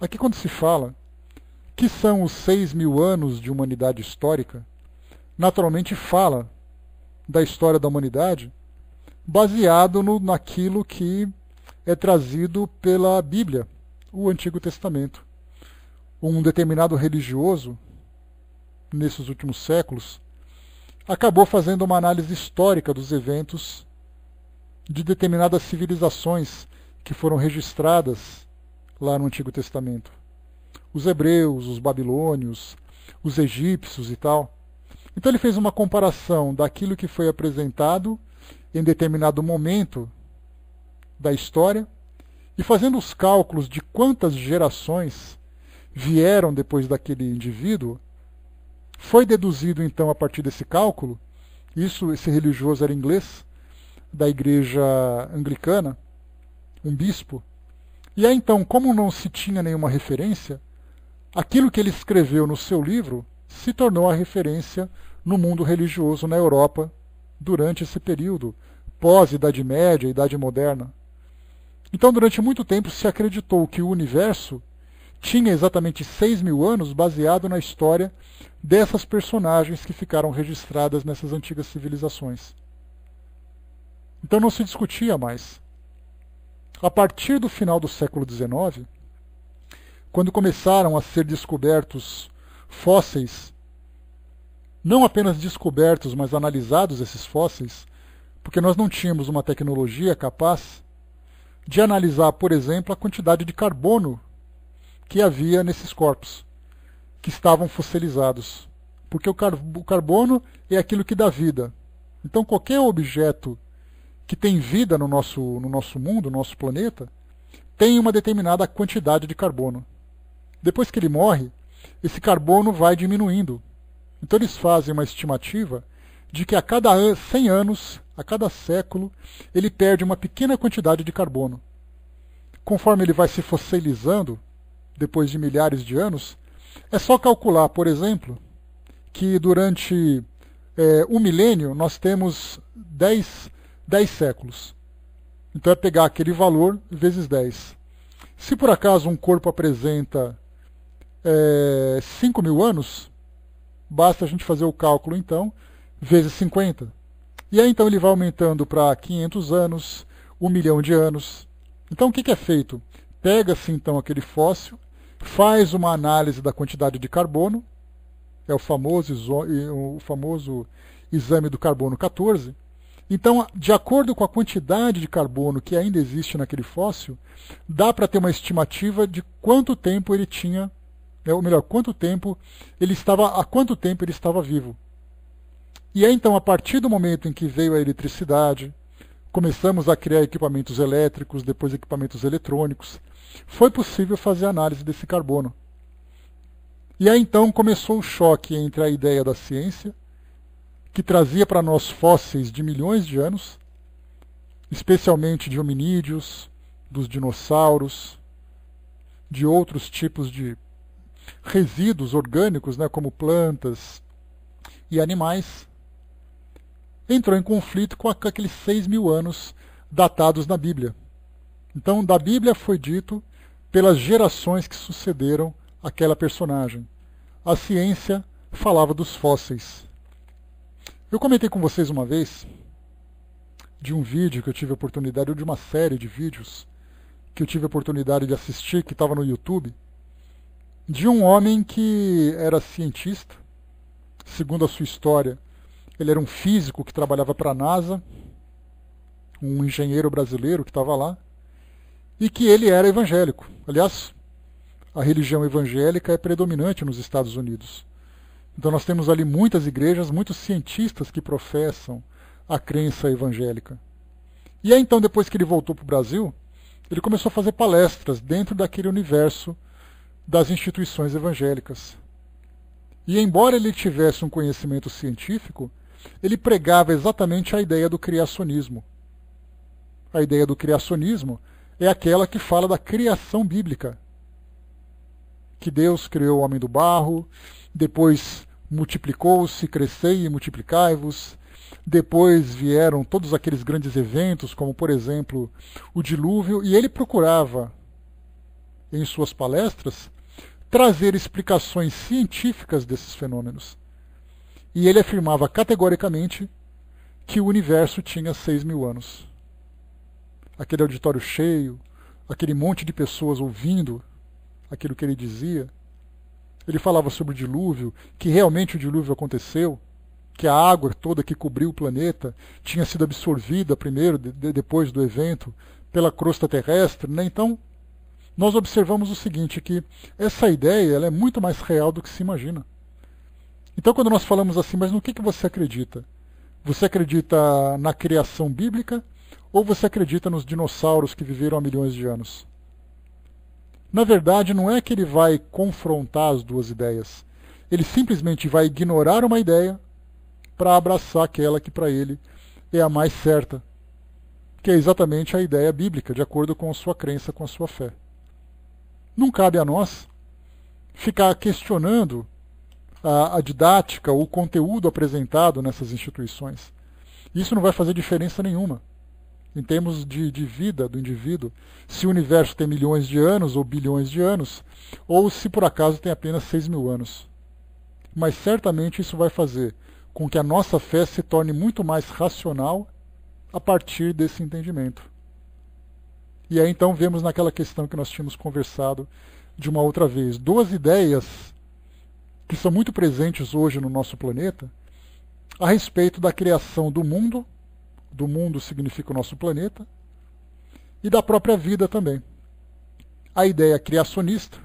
Aqui, quando se fala que são os seis mil anos de humanidade histórica, naturalmente fala da história da humanidade baseado no, naquilo que é trazido pela Bíblia o Antigo Testamento. Um determinado religioso, nesses últimos séculos, acabou fazendo uma análise histórica dos eventos de determinadas civilizações que foram registradas lá no Antigo Testamento. Os hebreus, os babilônios, os egípcios e tal. Então ele fez uma comparação daquilo que foi apresentado em determinado momento da história e fazendo os cálculos de quantas gerações vieram depois daquele indivíduo, foi deduzido então a partir desse cálculo, isso esse religioso era inglês, da igreja anglicana, um bispo, e aí então, como não se tinha nenhuma referência, aquilo que ele escreveu no seu livro se tornou a referência no mundo religioso na Europa durante esse período pós-Idade Média, Idade Moderna. Então, durante muito tempo, se acreditou que o universo tinha exatamente 6 mil anos, baseado na história dessas personagens que ficaram registradas nessas antigas civilizações. Então não se discutia mais. A partir do final do século XIX, quando começaram a ser descobertos fósseis, não apenas descobertos, mas analisados esses fósseis, porque nós não tínhamos uma tecnologia capaz de analisar, por exemplo, a quantidade de carbono que havia nesses corpos que estavam fossilizados. Porque o, car o carbono é aquilo que dá vida. Então, qualquer objeto que tem vida no nosso, no nosso mundo, no nosso planeta, tem uma determinada quantidade de carbono. Depois que ele morre, esse carbono vai diminuindo. Então, eles fazem uma estimativa de que a cada 100 anos a cada século, ele perde uma pequena quantidade de carbono. Conforme ele vai se fossilizando, depois de milhares de anos, é só calcular, por exemplo, que durante é, um milênio nós temos 10, 10 séculos. Então é pegar aquele valor vezes 10. Se por acaso um corpo apresenta é, 5 mil anos, basta a gente fazer o cálculo então, vezes 50. E aí então ele vai aumentando para 500 anos, 1 milhão de anos. Então o que, que é feito? Pega-se então aquele fóssil, faz uma análise da quantidade de carbono, é o famoso, o famoso exame do carbono 14. Então, de acordo com a quantidade de carbono que ainda existe naquele fóssil, dá para ter uma estimativa de quanto tempo ele tinha, é, ou melhor, quanto tempo ele estava, há quanto tempo ele estava vivo. E é então a partir do momento em que veio a eletricidade, começamos a criar equipamentos elétricos, depois equipamentos eletrônicos, foi possível fazer análise desse carbono. E aí então começou o choque entre a ideia da ciência, que trazia para nós fósseis de milhões de anos, especialmente de hominídeos, dos dinossauros, de outros tipos de resíduos orgânicos, né, como plantas e animais, entrou em conflito com aqueles seis mil anos datados na Bíblia. Então, da Bíblia foi dito pelas gerações que sucederam aquela personagem. A ciência falava dos fósseis. Eu comentei com vocês uma vez de um vídeo que eu tive a oportunidade, ou de uma série de vídeos que eu tive a oportunidade de assistir, que estava no YouTube, de um homem que era cientista, segundo a sua história, ele era um físico que trabalhava para a NASA, um engenheiro brasileiro que estava lá, e que ele era evangélico. Aliás, a religião evangélica é predominante nos Estados Unidos. Então nós temos ali muitas igrejas, muitos cientistas que professam a crença evangélica. E aí então, depois que ele voltou para o Brasil, ele começou a fazer palestras dentro daquele universo das instituições evangélicas. E embora ele tivesse um conhecimento científico, ele pregava exatamente a ideia do criacionismo. A ideia do criacionismo é aquela que fala da criação bíblica. Que Deus criou o homem do barro, depois multiplicou-se, crescei e multiplicai-vos. Depois vieram todos aqueles grandes eventos, como por exemplo o dilúvio, e ele procurava, em suas palestras, trazer explicações científicas desses fenômenos e ele afirmava categoricamente que o universo tinha 6 mil anos. Aquele auditório cheio, aquele monte de pessoas ouvindo aquilo que ele dizia. Ele falava sobre o dilúvio, que realmente o dilúvio aconteceu, que a água toda que cobriu o planeta tinha sido absorvida primeiro, de, depois do evento, pela crosta terrestre. Né? Então, nós observamos o seguinte, que essa ideia ela é muito mais real do que se imagina. Então, quando nós falamos assim, mas no que, que você acredita? Você acredita na criação bíblica ou você acredita nos dinossauros que viveram há milhões de anos? Na verdade, não é que ele vai confrontar as duas ideias. Ele simplesmente vai ignorar uma ideia para abraçar aquela que para ele é a mais certa, que é exatamente a ideia bíblica, de acordo com a sua crença, com a sua fé. Não cabe a nós ficar questionando a, a didática, o conteúdo apresentado nessas instituições. Isso não vai fazer diferença nenhuma em termos de, de, vida do indivíduo, se o universo tem milhões de anos ou bilhões de anos, ou se por acaso tem apenas 6 mil anos. Mas certamente isso vai fazer com que a nossa fé se torne muito mais racional a partir desse entendimento. E aí então vemos naquela questão que nós tínhamos conversado de uma outra vez. Duas ideias que são muito presentes hoje no nosso planeta, a respeito da criação do mundo, do mundo significa o nosso planeta, e da própria vida também. A ideia criacionista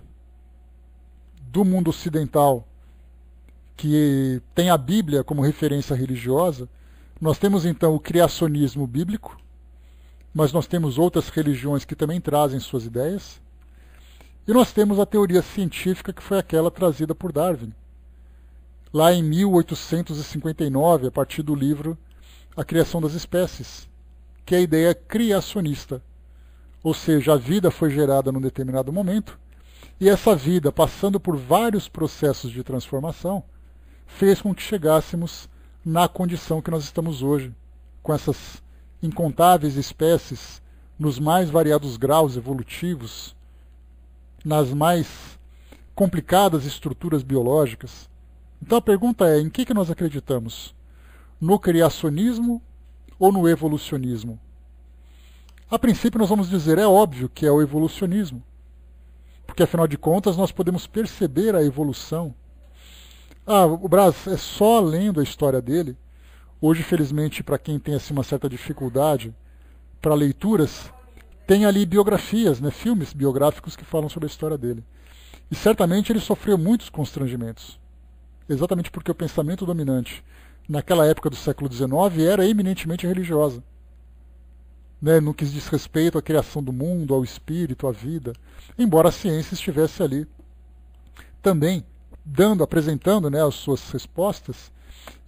do mundo ocidental, que tem a Bíblia como referência religiosa, nós temos então o criacionismo bíblico, mas nós temos outras religiões que também trazem suas ideias. E nós temos a teoria científica que foi aquela trazida por Darwin, lá em 1859, a partir do livro A Criação das Espécies, que é a ideia é criacionista. Ou seja, a vida foi gerada num determinado momento, e essa vida, passando por vários processos de transformação, fez com que chegássemos na condição que nós estamos hoje, com essas incontáveis espécies nos mais variados graus evolutivos nas mais complicadas estruturas biológicas. Então a pergunta é: em que, que nós acreditamos? No criacionismo ou no evolucionismo? A princípio, nós vamos dizer: é óbvio que é o evolucionismo, porque afinal de contas nós podemos perceber a evolução. Ah, o Brás é só lendo a história dele. Hoje, felizmente, para quem tem assim, uma certa dificuldade para leituras, tem ali biografias, né, filmes biográficos que falam sobre a história dele. E certamente ele sofreu muitos constrangimentos, exatamente porque o pensamento dominante naquela época do século XIX era eminentemente religiosa. Né, no que diz respeito à criação do mundo, ao espírito, à vida, embora a ciência estivesse ali também dando, apresentando né, as suas respostas.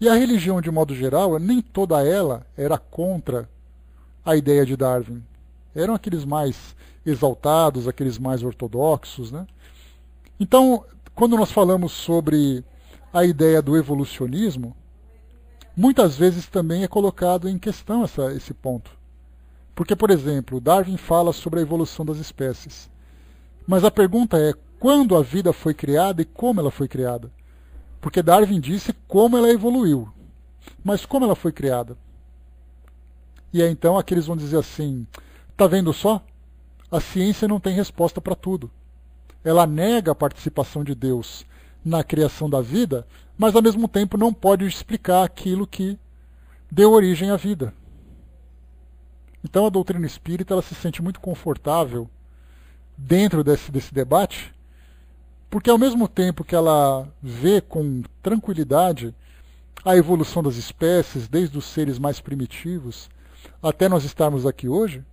E a religião, de modo geral, nem toda ela era contra a ideia de Darwin. Eram aqueles mais exaltados, aqueles mais ortodoxos, né? Então, quando nós falamos sobre a ideia do evolucionismo, muitas vezes também é colocado em questão essa, esse ponto. Porque, por exemplo, Darwin fala sobre a evolução das espécies. Mas a pergunta é quando a vida foi criada e como ela foi criada. Porque Darwin disse como ela evoluiu. Mas como ela foi criada? E aí é, então aqueles vão dizer assim: Tá vendo só? A ciência não tem resposta para tudo. Ela nega a participação de Deus na criação da vida, mas ao mesmo tempo não pode explicar aquilo que deu origem à vida. Então a doutrina espírita ela se sente muito confortável dentro desse, desse debate, porque ao mesmo tempo que ela vê com tranquilidade a evolução das espécies, desde os seres mais primitivos até nós estarmos aqui hoje,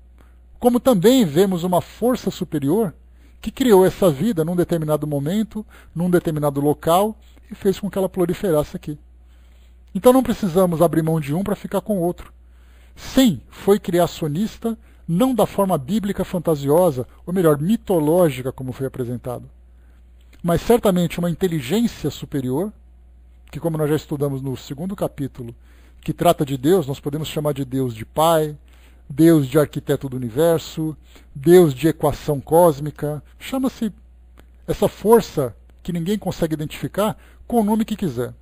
como também vemos uma força superior que criou essa vida num determinado momento, num determinado local e fez com que ela proliferasse aqui. Então não precisamos abrir mão de um para ficar com o outro. Sim, foi criacionista, não da forma bíblica fantasiosa, ou melhor, mitológica, como foi apresentado, mas certamente uma inteligência superior, que, como nós já estudamos no segundo capítulo, que trata de Deus, nós podemos chamar de Deus de Pai, Deus de arquiteto do universo, Deus de equação cósmica. Chama-se essa força que ninguém consegue identificar com o nome que quiser.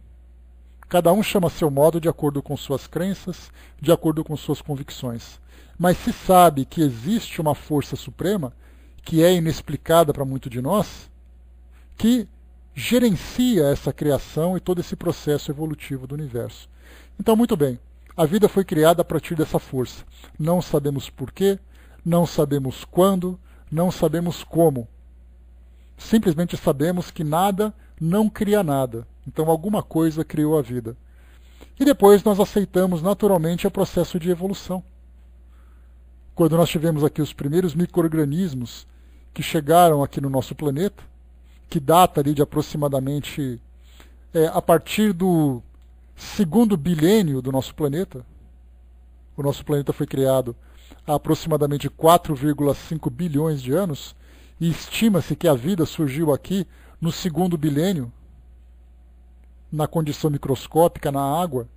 Cada um chama seu modo de acordo com suas crenças, de acordo com suas convicções. Mas se sabe que existe uma força suprema, que é inexplicada para muito de nós, que gerencia essa criação e todo esse processo evolutivo do universo. Então, muito bem. A vida foi criada a partir dessa força. Não sabemos porquê, não sabemos quando, não sabemos como. Simplesmente sabemos que nada não cria nada. Então, alguma coisa criou a vida. E depois nós aceitamos naturalmente o processo de evolução. Quando nós tivemos aqui os primeiros micro-organismos que chegaram aqui no nosso planeta, que data ali de aproximadamente é, a partir do segundo bilênio do nosso planeta, o nosso planeta foi criado há aproximadamente 4,5 bilhões de anos, e estima-se que a vida surgiu aqui no segundo bilênio, na condição microscópica, na água.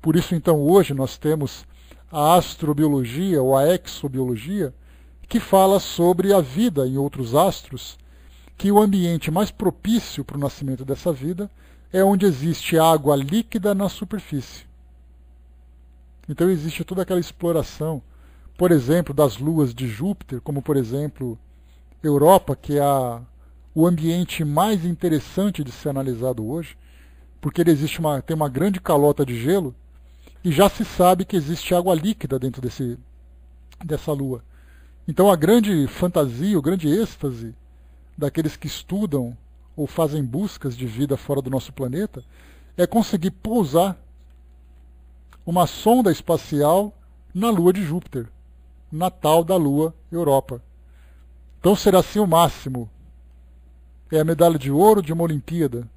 Por isso, então, hoje nós temos a astrobiologia ou a exobiologia, que fala sobre a vida em outros astros, que o ambiente mais propício para o nascimento dessa vida é onde existe água líquida na superfície. Então existe toda aquela exploração, por exemplo, das luas de Júpiter, como por exemplo Europa, que é a, o ambiente mais interessante de ser analisado hoje, porque ele existe uma, tem uma grande calota de gelo e já se sabe que existe água líquida dentro desse, dessa lua. Então a grande fantasia, o grande êxtase daqueles que estudam ou fazem buscas de vida fora do nosso planeta, é conseguir pousar uma sonda espacial na lua de Júpiter, na tal da lua Europa. Então será assim o máximo. É a medalha de ouro de uma Olimpíada.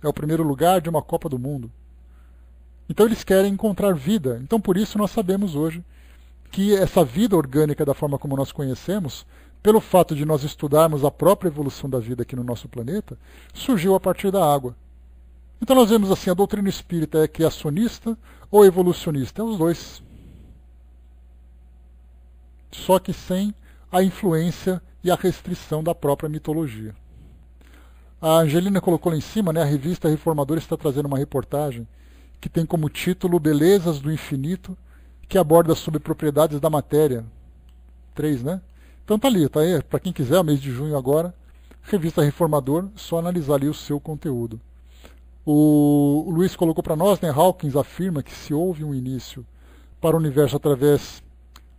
É o primeiro lugar de uma Copa do Mundo. Então eles querem encontrar vida. Então por isso nós sabemos hoje que essa vida orgânica da forma como nós conhecemos pelo fato de nós estudarmos a própria evolução da vida aqui no nosso planeta, surgiu a partir da água. Então nós vemos assim, a doutrina espírita é criacionista é ou evolucionista? É os dois. Só que sem a influência e a restrição da própria mitologia. A Angelina colocou lá em cima, né, a revista Reformador está trazendo uma reportagem que tem como título Belezas do Infinito, que aborda sobre propriedades da matéria. Três, né? Então tá ali, tá aí, para quem quiser, mês de junho agora, revista Reformador, só analisar ali o seu conteúdo. O, Luiz colocou para nós, né, Hawkins afirma que se houve um início para o universo através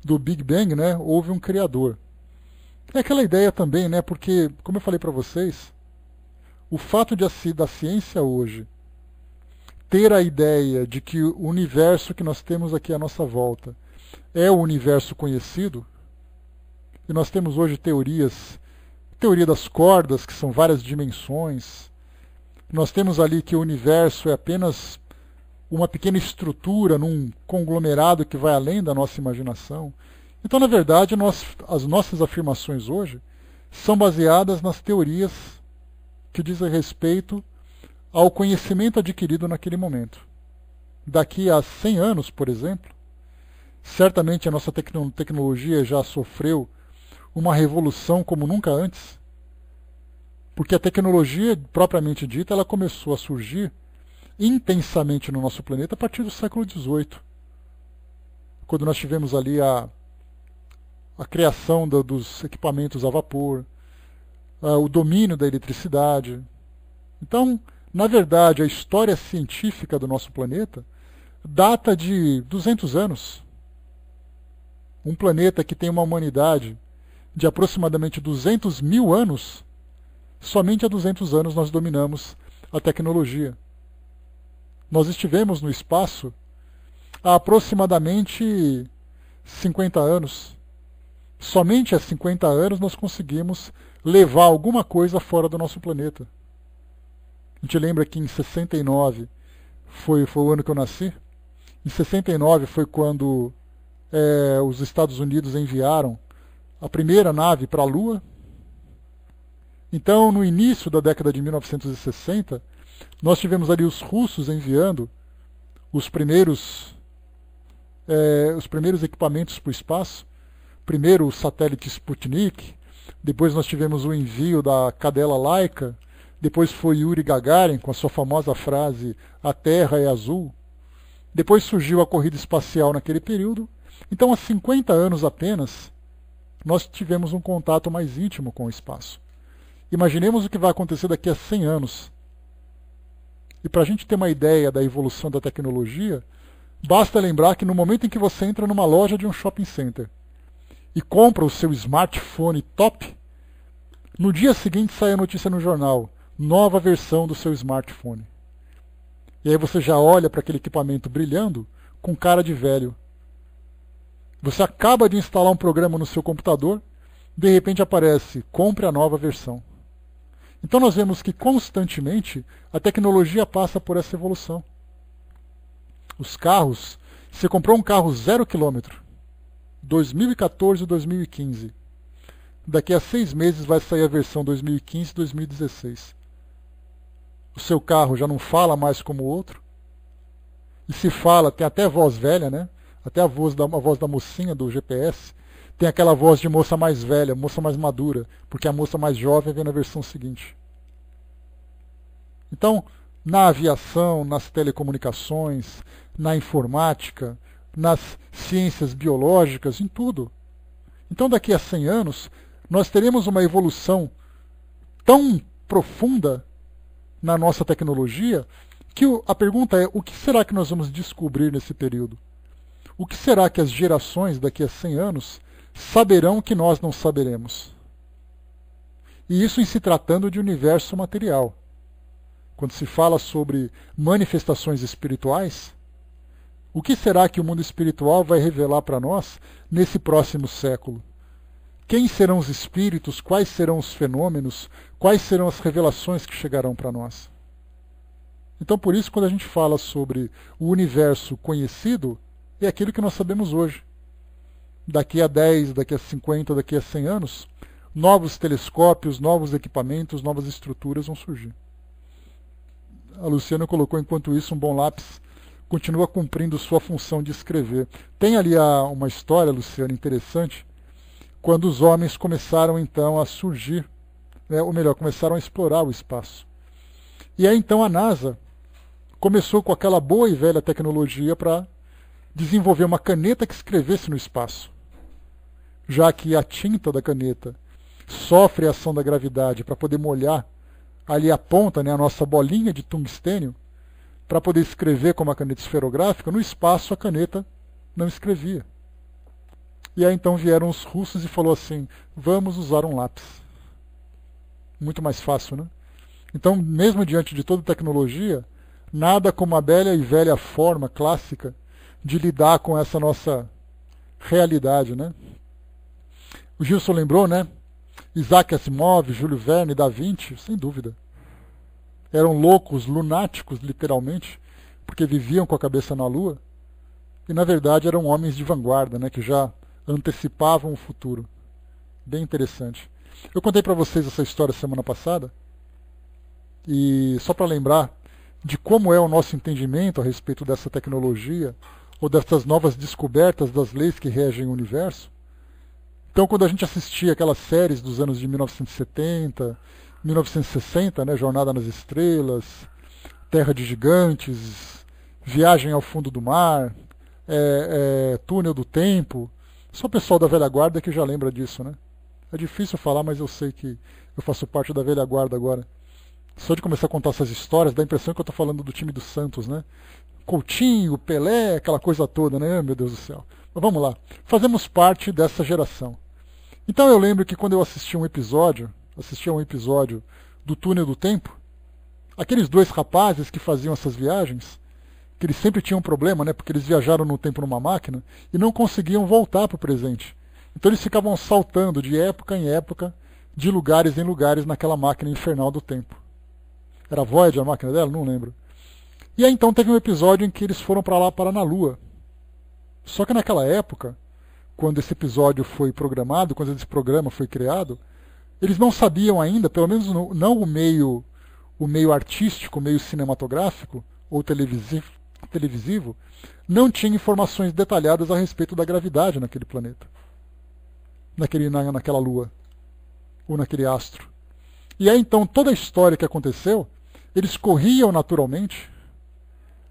do Big Bang, né, houve um criador. É aquela ideia também, né, porque como eu falei para vocês, o fato de a, da ciência hoje ter a ideia de que o universo que nós temos aqui à nossa volta é o universo conhecido, e nós temos hoje teorias, teoria das cordas, que são várias dimensões. Nós temos ali que o universo é apenas uma pequena estrutura num conglomerado que vai além da nossa imaginação. Então, na verdade, nós, as nossas afirmações hoje são baseadas nas teorias que dizem respeito ao conhecimento adquirido naquele momento. Daqui a 100 anos, por exemplo, certamente a nossa tecno tecnologia já sofreu uma revolução como nunca antes. Porque a tecnologia propriamente dita, ela começou a surgir intensamente no nosso planeta a partir do século XVIII, quando nós tivemos ali a, a criação da, dos equipamentos a vapor, a, o domínio da eletricidade. Então, na verdade, a história científica do nosso planeta data de 200 anos. Um planeta que tem uma humanidade de aproximadamente 200 mil anos, somente há 200 anos nós dominamos a tecnologia. Nós estivemos no espaço há aproximadamente 50 anos. Somente há 50 anos nós conseguimos levar alguma coisa fora do nosso planeta. A gente lembra que em 69 foi, foi o ano que eu nasci. Em 69 foi quando é, os Estados Unidos enviaram a primeira nave para a Lua. Então, no início da década de 1960, nós tivemos ali os russos enviando os primeiros, é, os primeiros equipamentos para o espaço. Primeiro o satélite Sputnik, depois nós tivemos o envio da cadela Laika, depois foi Yuri Gagarin com a sua famosa frase A Terra é Azul. Depois surgiu a corrida espacial naquele período. Então, há 50 anos apenas, nós tivemos um contato mais íntimo com o espaço. Imaginemos o que vai acontecer daqui a 100 anos. E para a gente ter uma ideia da evolução da tecnologia, basta lembrar que no momento em que você entra numa loja de um shopping center e compra o seu smartphone top, no dia seguinte sai a notícia no jornal: nova versão do seu smartphone. E aí você já olha para aquele equipamento brilhando com cara de velho. Você acaba de instalar um programa no seu computador, de repente aparece compre a nova versão. Então nós vemos que constantemente a tecnologia passa por essa evolução. Os carros, você comprou um carro zero quilômetro, 2014 2015. Daqui a seis meses vai sair a versão 2015-2016. O seu carro já não fala mais como o outro. E se fala, tem até voz velha, né? Até a voz, da, a voz da mocinha do GPS tem aquela voz de moça mais velha, moça mais madura, porque a moça mais jovem vem na versão seguinte. Então, na aviação, nas telecomunicações, na informática, nas ciências biológicas, em tudo. Então, daqui a 100 anos, nós teremos uma evolução tão profunda na nossa tecnologia que a pergunta é: o que será que nós vamos descobrir nesse período? O que será que as gerações daqui a 100 anos saberão que nós não saberemos? E isso em se tratando de universo material. Quando se fala sobre manifestações espirituais, o que será que o mundo espiritual vai revelar para nós nesse próximo século? Quem serão os espíritos? Quais serão os fenômenos? Quais serão as revelações que chegarão para nós? Então, por isso, quando a gente fala sobre o universo conhecido, é aquilo que nós sabemos hoje. Daqui a 10, daqui a 50, daqui a 100 anos, novos telescópios, novos equipamentos, novas estruturas vão surgir. A Luciana colocou, enquanto isso, um bom lápis continua cumprindo sua função de escrever. Tem ali a, uma história, Luciana, interessante, quando os homens começaram então a surgir, né, ou melhor, começaram a explorar o espaço. E aí então a NASA começou com aquela boa e velha tecnologia para desenvolver uma caneta que escrevesse no espaço, já que a tinta da caneta sofre a ação da gravidade para poder molhar ali a ponta, né, a nossa bolinha de tungstênio, para poder escrever com uma caneta esferográfica, no espaço a caneta não escrevia. E aí então vieram os russos e falou assim: "Vamos usar um lápis". Muito mais fácil, né? Então, mesmo diante de toda tecnologia, nada como a bela e velha forma clássica de lidar com essa nossa realidade, né? O Gilson lembrou, né? Isaac Asimov, Júlio Verne, Da Vinci, sem dúvida. Eram loucos, lunáticos, literalmente, porque viviam com a cabeça na lua. E, na verdade, eram homens de vanguarda, né? Que já antecipavam o futuro. Bem interessante. Eu contei para vocês essa história semana passada. E só para lembrar de como é o nosso entendimento a respeito dessa tecnologia, ou dessas novas descobertas das leis que regem o universo. Então, quando a gente assistia aquelas séries dos anos de 1970, 1960, né, Jornada nas Estrelas, Terra de Gigantes, Viagem ao Fundo do Mar, é, é, Túnel do Tempo, só o pessoal da velha guarda que já lembra disso, né? É difícil falar, mas eu sei que eu faço parte da velha guarda agora. Só de começar a contar essas histórias, dá a impressão que eu estou falando do time do Santos, né? Coutinho, Pelé, aquela coisa toda, né? Meu Deus do céu. Mas vamos lá. Fazemos parte dessa geração. Então eu lembro que quando eu assisti um episódio, assisti um episódio do Túnel do Tempo, aqueles dois rapazes que faziam essas viagens, que eles sempre tinham um problema, né? Porque eles viajaram no tempo numa máquina e não conseguiam voltar para o presente. Então eles ficavam saltando de época em época, de lugares em lugares naquela máquina infernal do tempo. Era Void a máquina dela? Não lembro. E aí então teve um episódio em que eles foram para lá parar na Lua. Só que naquela época, quando esse episódio foi programado, quando esse programa foi criado, eles não sabiam ainda, pelo menos no, não o meio o meio artístico, o meio cinematográfico ou televisivo, televisivo, não tinha informações detalhadas a respeito da gravidade naquele planeta, naquele, na, naquela lua ou naquele astro. E aí então toda a história que aconteceu, eles corriam naturalmente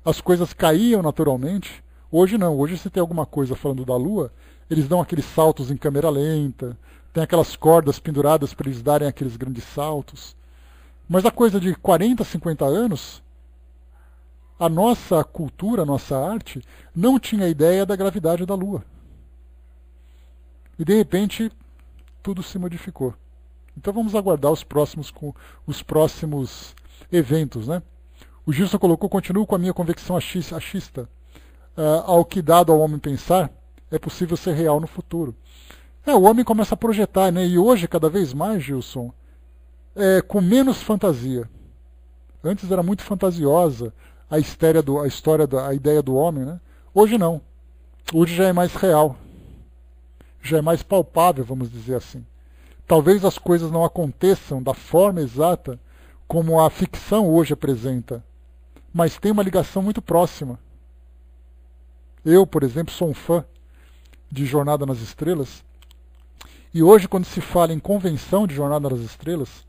as coisas caíam naturalmente. Hoje não, hoje se tem alguma coisa falando da Lua, eles dão aqueles saltos em câmera lenta, tem aquelas cordas penduradas para eles darem aqueles grandes saltos. Mas a coisa de 40, 50 anos, a nossa cultura, a nossa arte, não tinha ideia da gravidade da Lua. E de repente, tudo se modificou. Então vamos aguardar os próximos, os próximos eventos, né? O Gilson colocou: continuo com a minha convicção achista. Uh, ah, ao que dado ao homem pensar, é possível ser real no futuro. É, o homem começa a projetar, né? E hoje, cada vez mais, Gilson, é, com menos fantasia. Antes era muito fantasiosa a, história do, a história, da, a ideia do homem, né? Hoje não. Hoje já é mais real. Já é mais palpável, vamos dizer assim. Talvez as coisas não aconteçam da forma exata como a ficção hoje apresenta, mas tem uma ligação muito próxima. Eu, por exemplo, sou um fã de Jornada nas Estrelas. E hoje, quando se fala em convenção de Jornada nas Estrelas,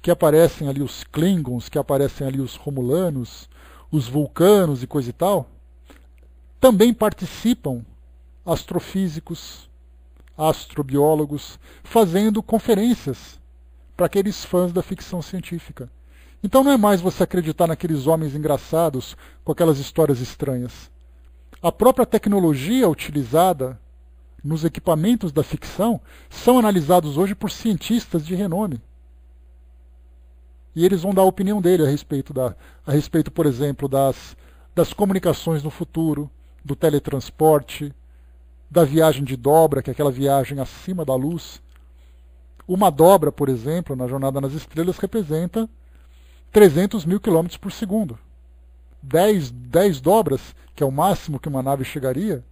que aparecem ali os Klingons, que aparecem ali os Romulanos, os Vulcanos e coisa e tal, também participam astrofísicos, astrobiólogos, fazendo conferências para aqueles fãs da ficção científica. Então não é mais você acreditar naqueles homens engraçados com aquelas histórias estranhas. A própria tecnologia utilizada nos equipamentos da ficção são analisados hoje por cientistas de renome. E eles vão dar a opinião dele a respeito, da, a respeito por exemplo, das, das comunicações no futuro, do teletransporte, da viagem de dobra, que é aquela viagem acima da luz. Uma dobra, por exemplo, na Jornada nas Estrelas representa 300 mil quilômetros por segundo. 10, 10 dobras, que é o máximo que uma nave chegaria,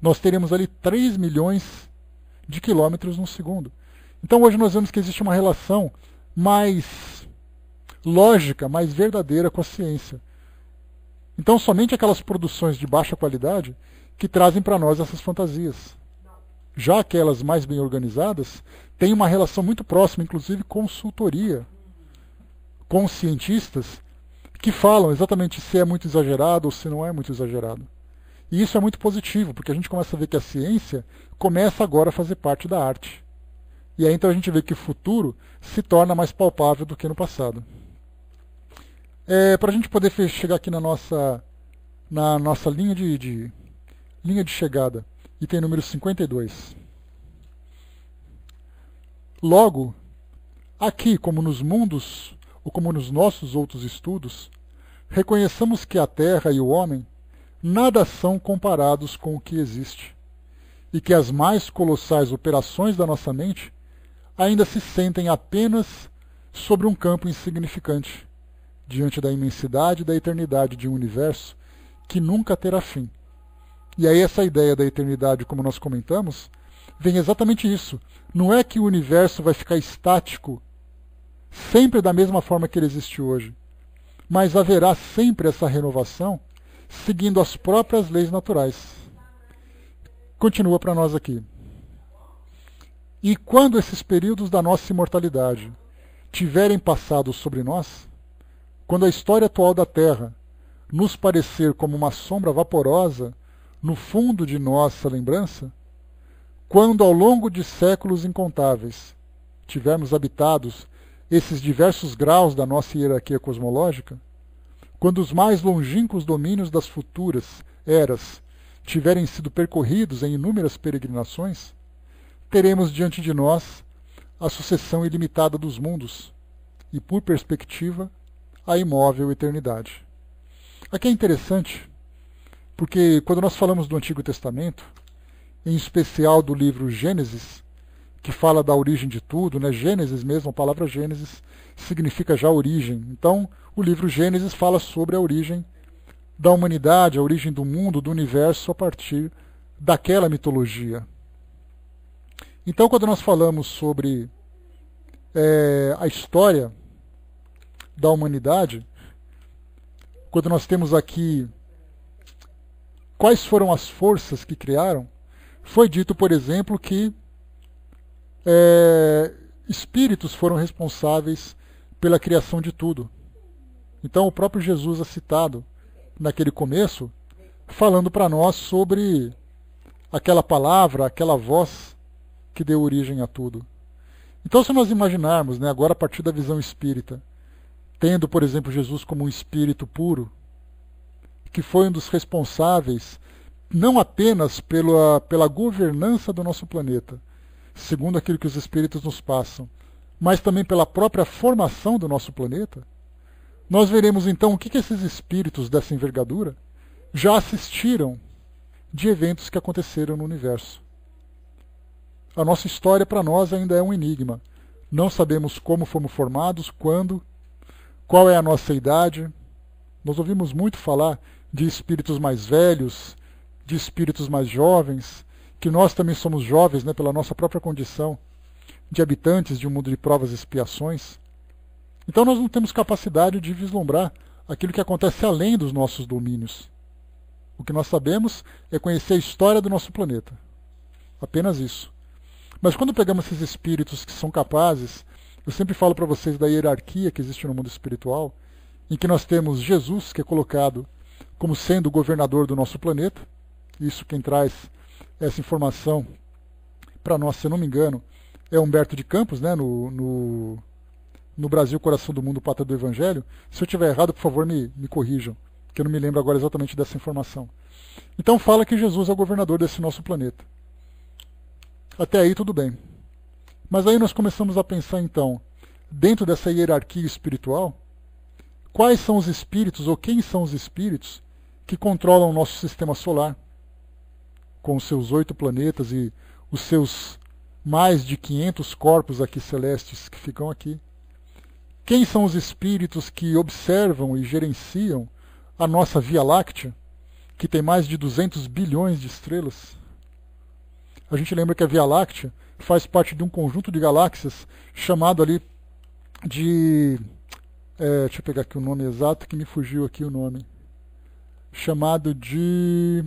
nós teríamos ali 3 milhões de quilômetros no segundo. Então hoje nós vemos que existe uma relação mais lógica, mais verdadeira com a ciência. Então somente aquelas produções de baixa qualidade que trazem para nós essas fantasias. Já aquelas mais bem organizadas têm uma relação muito próxima, inclusive consultoria, conscientistas que falam exatamente se é muito exagerado ou se não é muito exagerado. E isso é muito positivo, porque a gente começa a ver que a ciência começa agora a fazer parte da arte. E aí então a gente vê que o futuro se torna mais palpável do que no passado. É, Para a gente poder chegar aqui na nossa, na nossa linha, de, de, linha de chegada, item número 52. Logo, aqui como nos mundos ou como nos nossos outros estudos, reconheçamos que a Terra e o homem nada são comparados com o que existe, e que as mais colossais operações da nossa mente ainda se sentem apenas sobre um campo insignificante, diante da imensidade da eternidade de um universo que nunca terá fim. E aí essa ideia da eternidade, como nós comentamos, vem exatamente isso. Não é que o universo vai ficar estático sempre da mesma forma que ele existe hoje. Mas haverá sempre essa renovação seguindo as próprias leis naturais. Continua para nós aqui. E quando esses períodos da nossa imortalidade tiverem passado sobre nós, quando a história atual da Terra nos parecer como uma sombra vaporosa no fundo de nossa lembrança, quando ao longo de séculos incontáveis tivermos habitados esses diversos graus da nossa hierarquia cosmológica, quando os mais longínquos domínios das futuras eras tiverem sido percorridos em inúmeras peregrinações, teremos diante de nós a sucessão ilimitada dos mundos e, por perspectiva, a imóvel eternidade. Aqui é interessante, porque quando nós falamos do Antigo Testamento, em especial do livro Gênesis, que fala da origem de tudo, né? Gênesis mesmo, a palavra Gênesis significa já origem. Então, o livro Gênesis fala sobre a origem da humanidade, a origem do mundo, do universo a partir daquela mitologia. Então, quando nós falamos sobre é, a história da humanidade, quando nós temos aqui quais foram as forças que criaram, foi dito, por exemplo, que é, espíritos foram responsáveis pela criação de tudo. Então, o próprio Jesus é citado naquele começo, falando para nós sobre aquela palavra, aquela voz que deu origem a tudo. Então, se nós imaginarmos, né, agora a partir da visão espírita, tendo, por exemplo, Jesus como um espírito puro, que foi um dos responsáveis não apenas pela, pela governança do nosso planeta, segundo aquilo que os espíritos nos passam, mas também pela própria formação do nosso planeta, nós veremos então o que, que esses espíritos dessa envergadura já assistiram de eventos que aconteceram no universo. A nossa história para nós ainda é um enigma. Não sabemos como fomos formados, quando, qual é a nossa idade. Nós ouvimos muito falar de espíritos mais velhos, de espíritos mais jovens, que nós também somos jovens, né, pela nossa própria condição de habitantes de um mundo de provas e expiações. Então nós não temos capacidade de vislumbrar aquilo que acontece além dos nossos domínios. O que nós sabemos é conhecer a história do nosso planeta. Apenas isso. Mas quando pegamos esses espíritos que são capazes, eu sempre falo para vocês da hierarquia que existe no mundo espiritual, em que nós temos Jesus, que é colocado como sendo o governador do nosso planeta, isso quem traz essa informação para nós, se eu não me engano, é Humberto de Campos, né, no, no, no Brasil, Coração do Mundo, Pata do Evangelho. Se eu estiver errado, por favor, me, me corrijam, que eu não me lembro agora exatamente dessa informação. Então fala que Jesus é o governador desse nosso planeta. Até aí tudo bem. Mas aí nós começamos a pensar então, dentro dessa hierarquia espiritual, quais são os espíritos ou quem são os espíritos que controlam o nosso sistema solar? com os seus oito planetas e os seus mais de 500 corpos aqui celestes que ficam aqui? Quem são os espíritos que observam e gerenciam a nossa Via Láctea, que tem mais de 200 bilhões de estrelas? A gente lembra que a Via Láctea faz parte de um conjunto de galáxias chamado ali de. É, deixa eu pegar aqui o nome exato que me fugiu aqui o nome. Chamado de.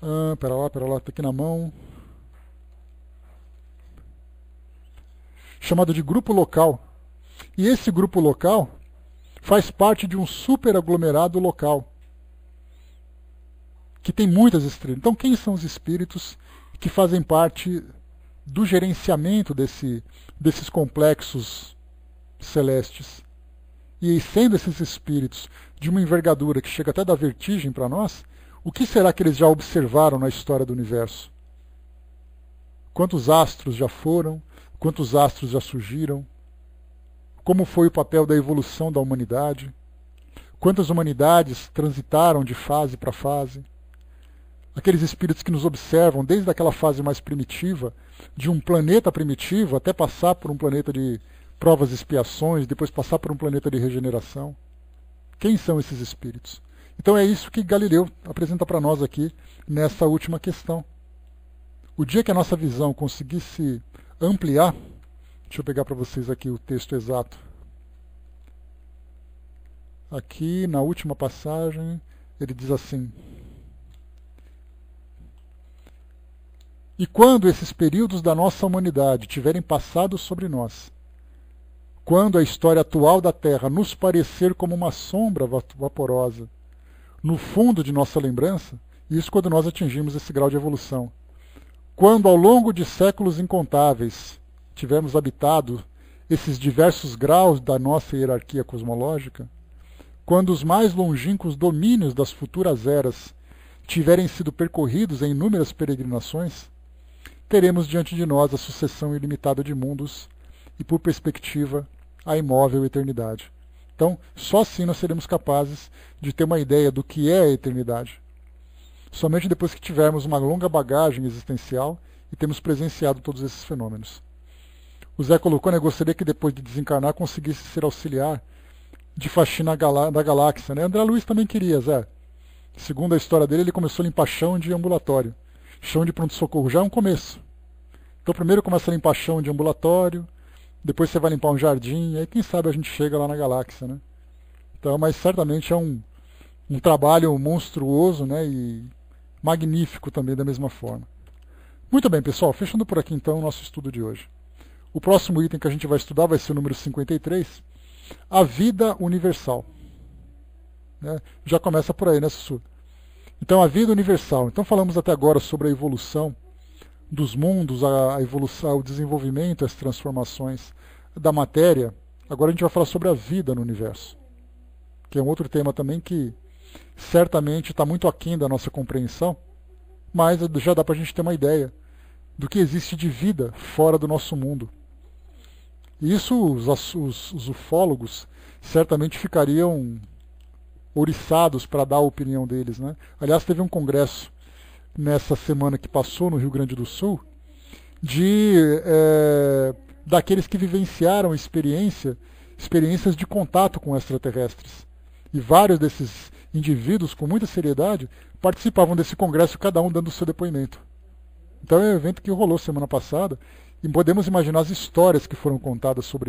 Ah, pera lá, pera lá, tá aqui na mão. Chamado de grupo local. E esse grupo local faz parte de um superaglomerado local que tem muitas estrelas. Então, quem são os espíritos que fazem parte do gerenciamento desse, desses complexos celestes? E sendo esses espíritos de uma envergadura que chega até da vertigem para nós, o que será que eles já observaram na história do universo? Quantos astros já foram? Quantos astros já surgiram? Como foi o papel da evolução da humanidade? Quantas humanidades transitaram de fase para fase? Aqueles espíritos que nos observam desde aquela fase mais primitiva, de um planeta primitivo até passar por um planeta de provas e expiações, depois passar por um planeta de regeneração. Quem são esses espíritos? Então é isso que Galileu apresenta para nós aqui nessa última questão. O dia que a nossa visão conseguisse ampliar, deixa eu pegar para vocês aqui o texto exato. Aqui na última passagem, ele diz assim: E quando esses períodos da nossa humanidade tiverem passado sobre nós, quando a história atual da Terra nos parecer como uma sombra vaporosa, no fundo de nossa lembrança, isso quando nós atingimos esse grau de evolução. Quando ao longo de séculos incontáveis tivermos habitado esses diversos graus da nossa hierarquia cosmológica, quando os mais longínquos domínios das futuras eras tiverem sido percorridos em inúmeras peregrinações, teremos diante de nós a sucessão ilimitada de mundos e, por perspectiva, a imóvel eternidade. Então, só assim nós seremos capazes de ter uma ideia do que é a eternidade. Somente depois que tivermos uma longa bagagem existencial e temos presenciado todos esses fenômenos. O Zé colocou, né, gostaria que depois de desencarnar conseguisse ser auxiliar de faxina da galáxia. Né? André Luiz também queria, Zé. Segundo a história dele, ele começou a limpar chão de ambulatório. Chão de pronto-socorro já é um começo. Então primeiro começa a limpar chão de ambulatório, depois você vai limpar um jardim, e aí quem sabe a gente chega lá na galáxia, né? Então, mas certamente é um, um trabalho monstruoso, né? E magnífico também da mesma forma. Muito bem, pessoal, fechando por aqui então o nosso estudo de hoje. O próximo item que a gente vai estudar vai ser o número 53, a vida universal. Né? Já começa por aí, né, Sussur? Então, a vida universal. Então, falamos até agora sobre a evolução dos mundos, a evolução, o desenvolvimento, as transformações da matéria. Agora a gente vai falar sobre a vida no universo, que é um outro tema também que certamente está muito aquém da nossa compreensão, mas já dá para a gente ter uma ideia do que existe de vida fora do nosso mundo. E isso os, os, os ufólogos certamente ficariam oriçados para dar a opinião deles. Né? Aliás, teve um congresso nessa semana que passou no Rio Grande do Sul, de é, daqueles que vivenciaram experiência, experiências de contato com extraterrestres. E vários desses indivíduos, com muita seriedade, participavam desse congresso, cada um dando o seu depoimento. Então é um evento que rolou semana passada e podemos imaginar as histórias que foram contadas sobre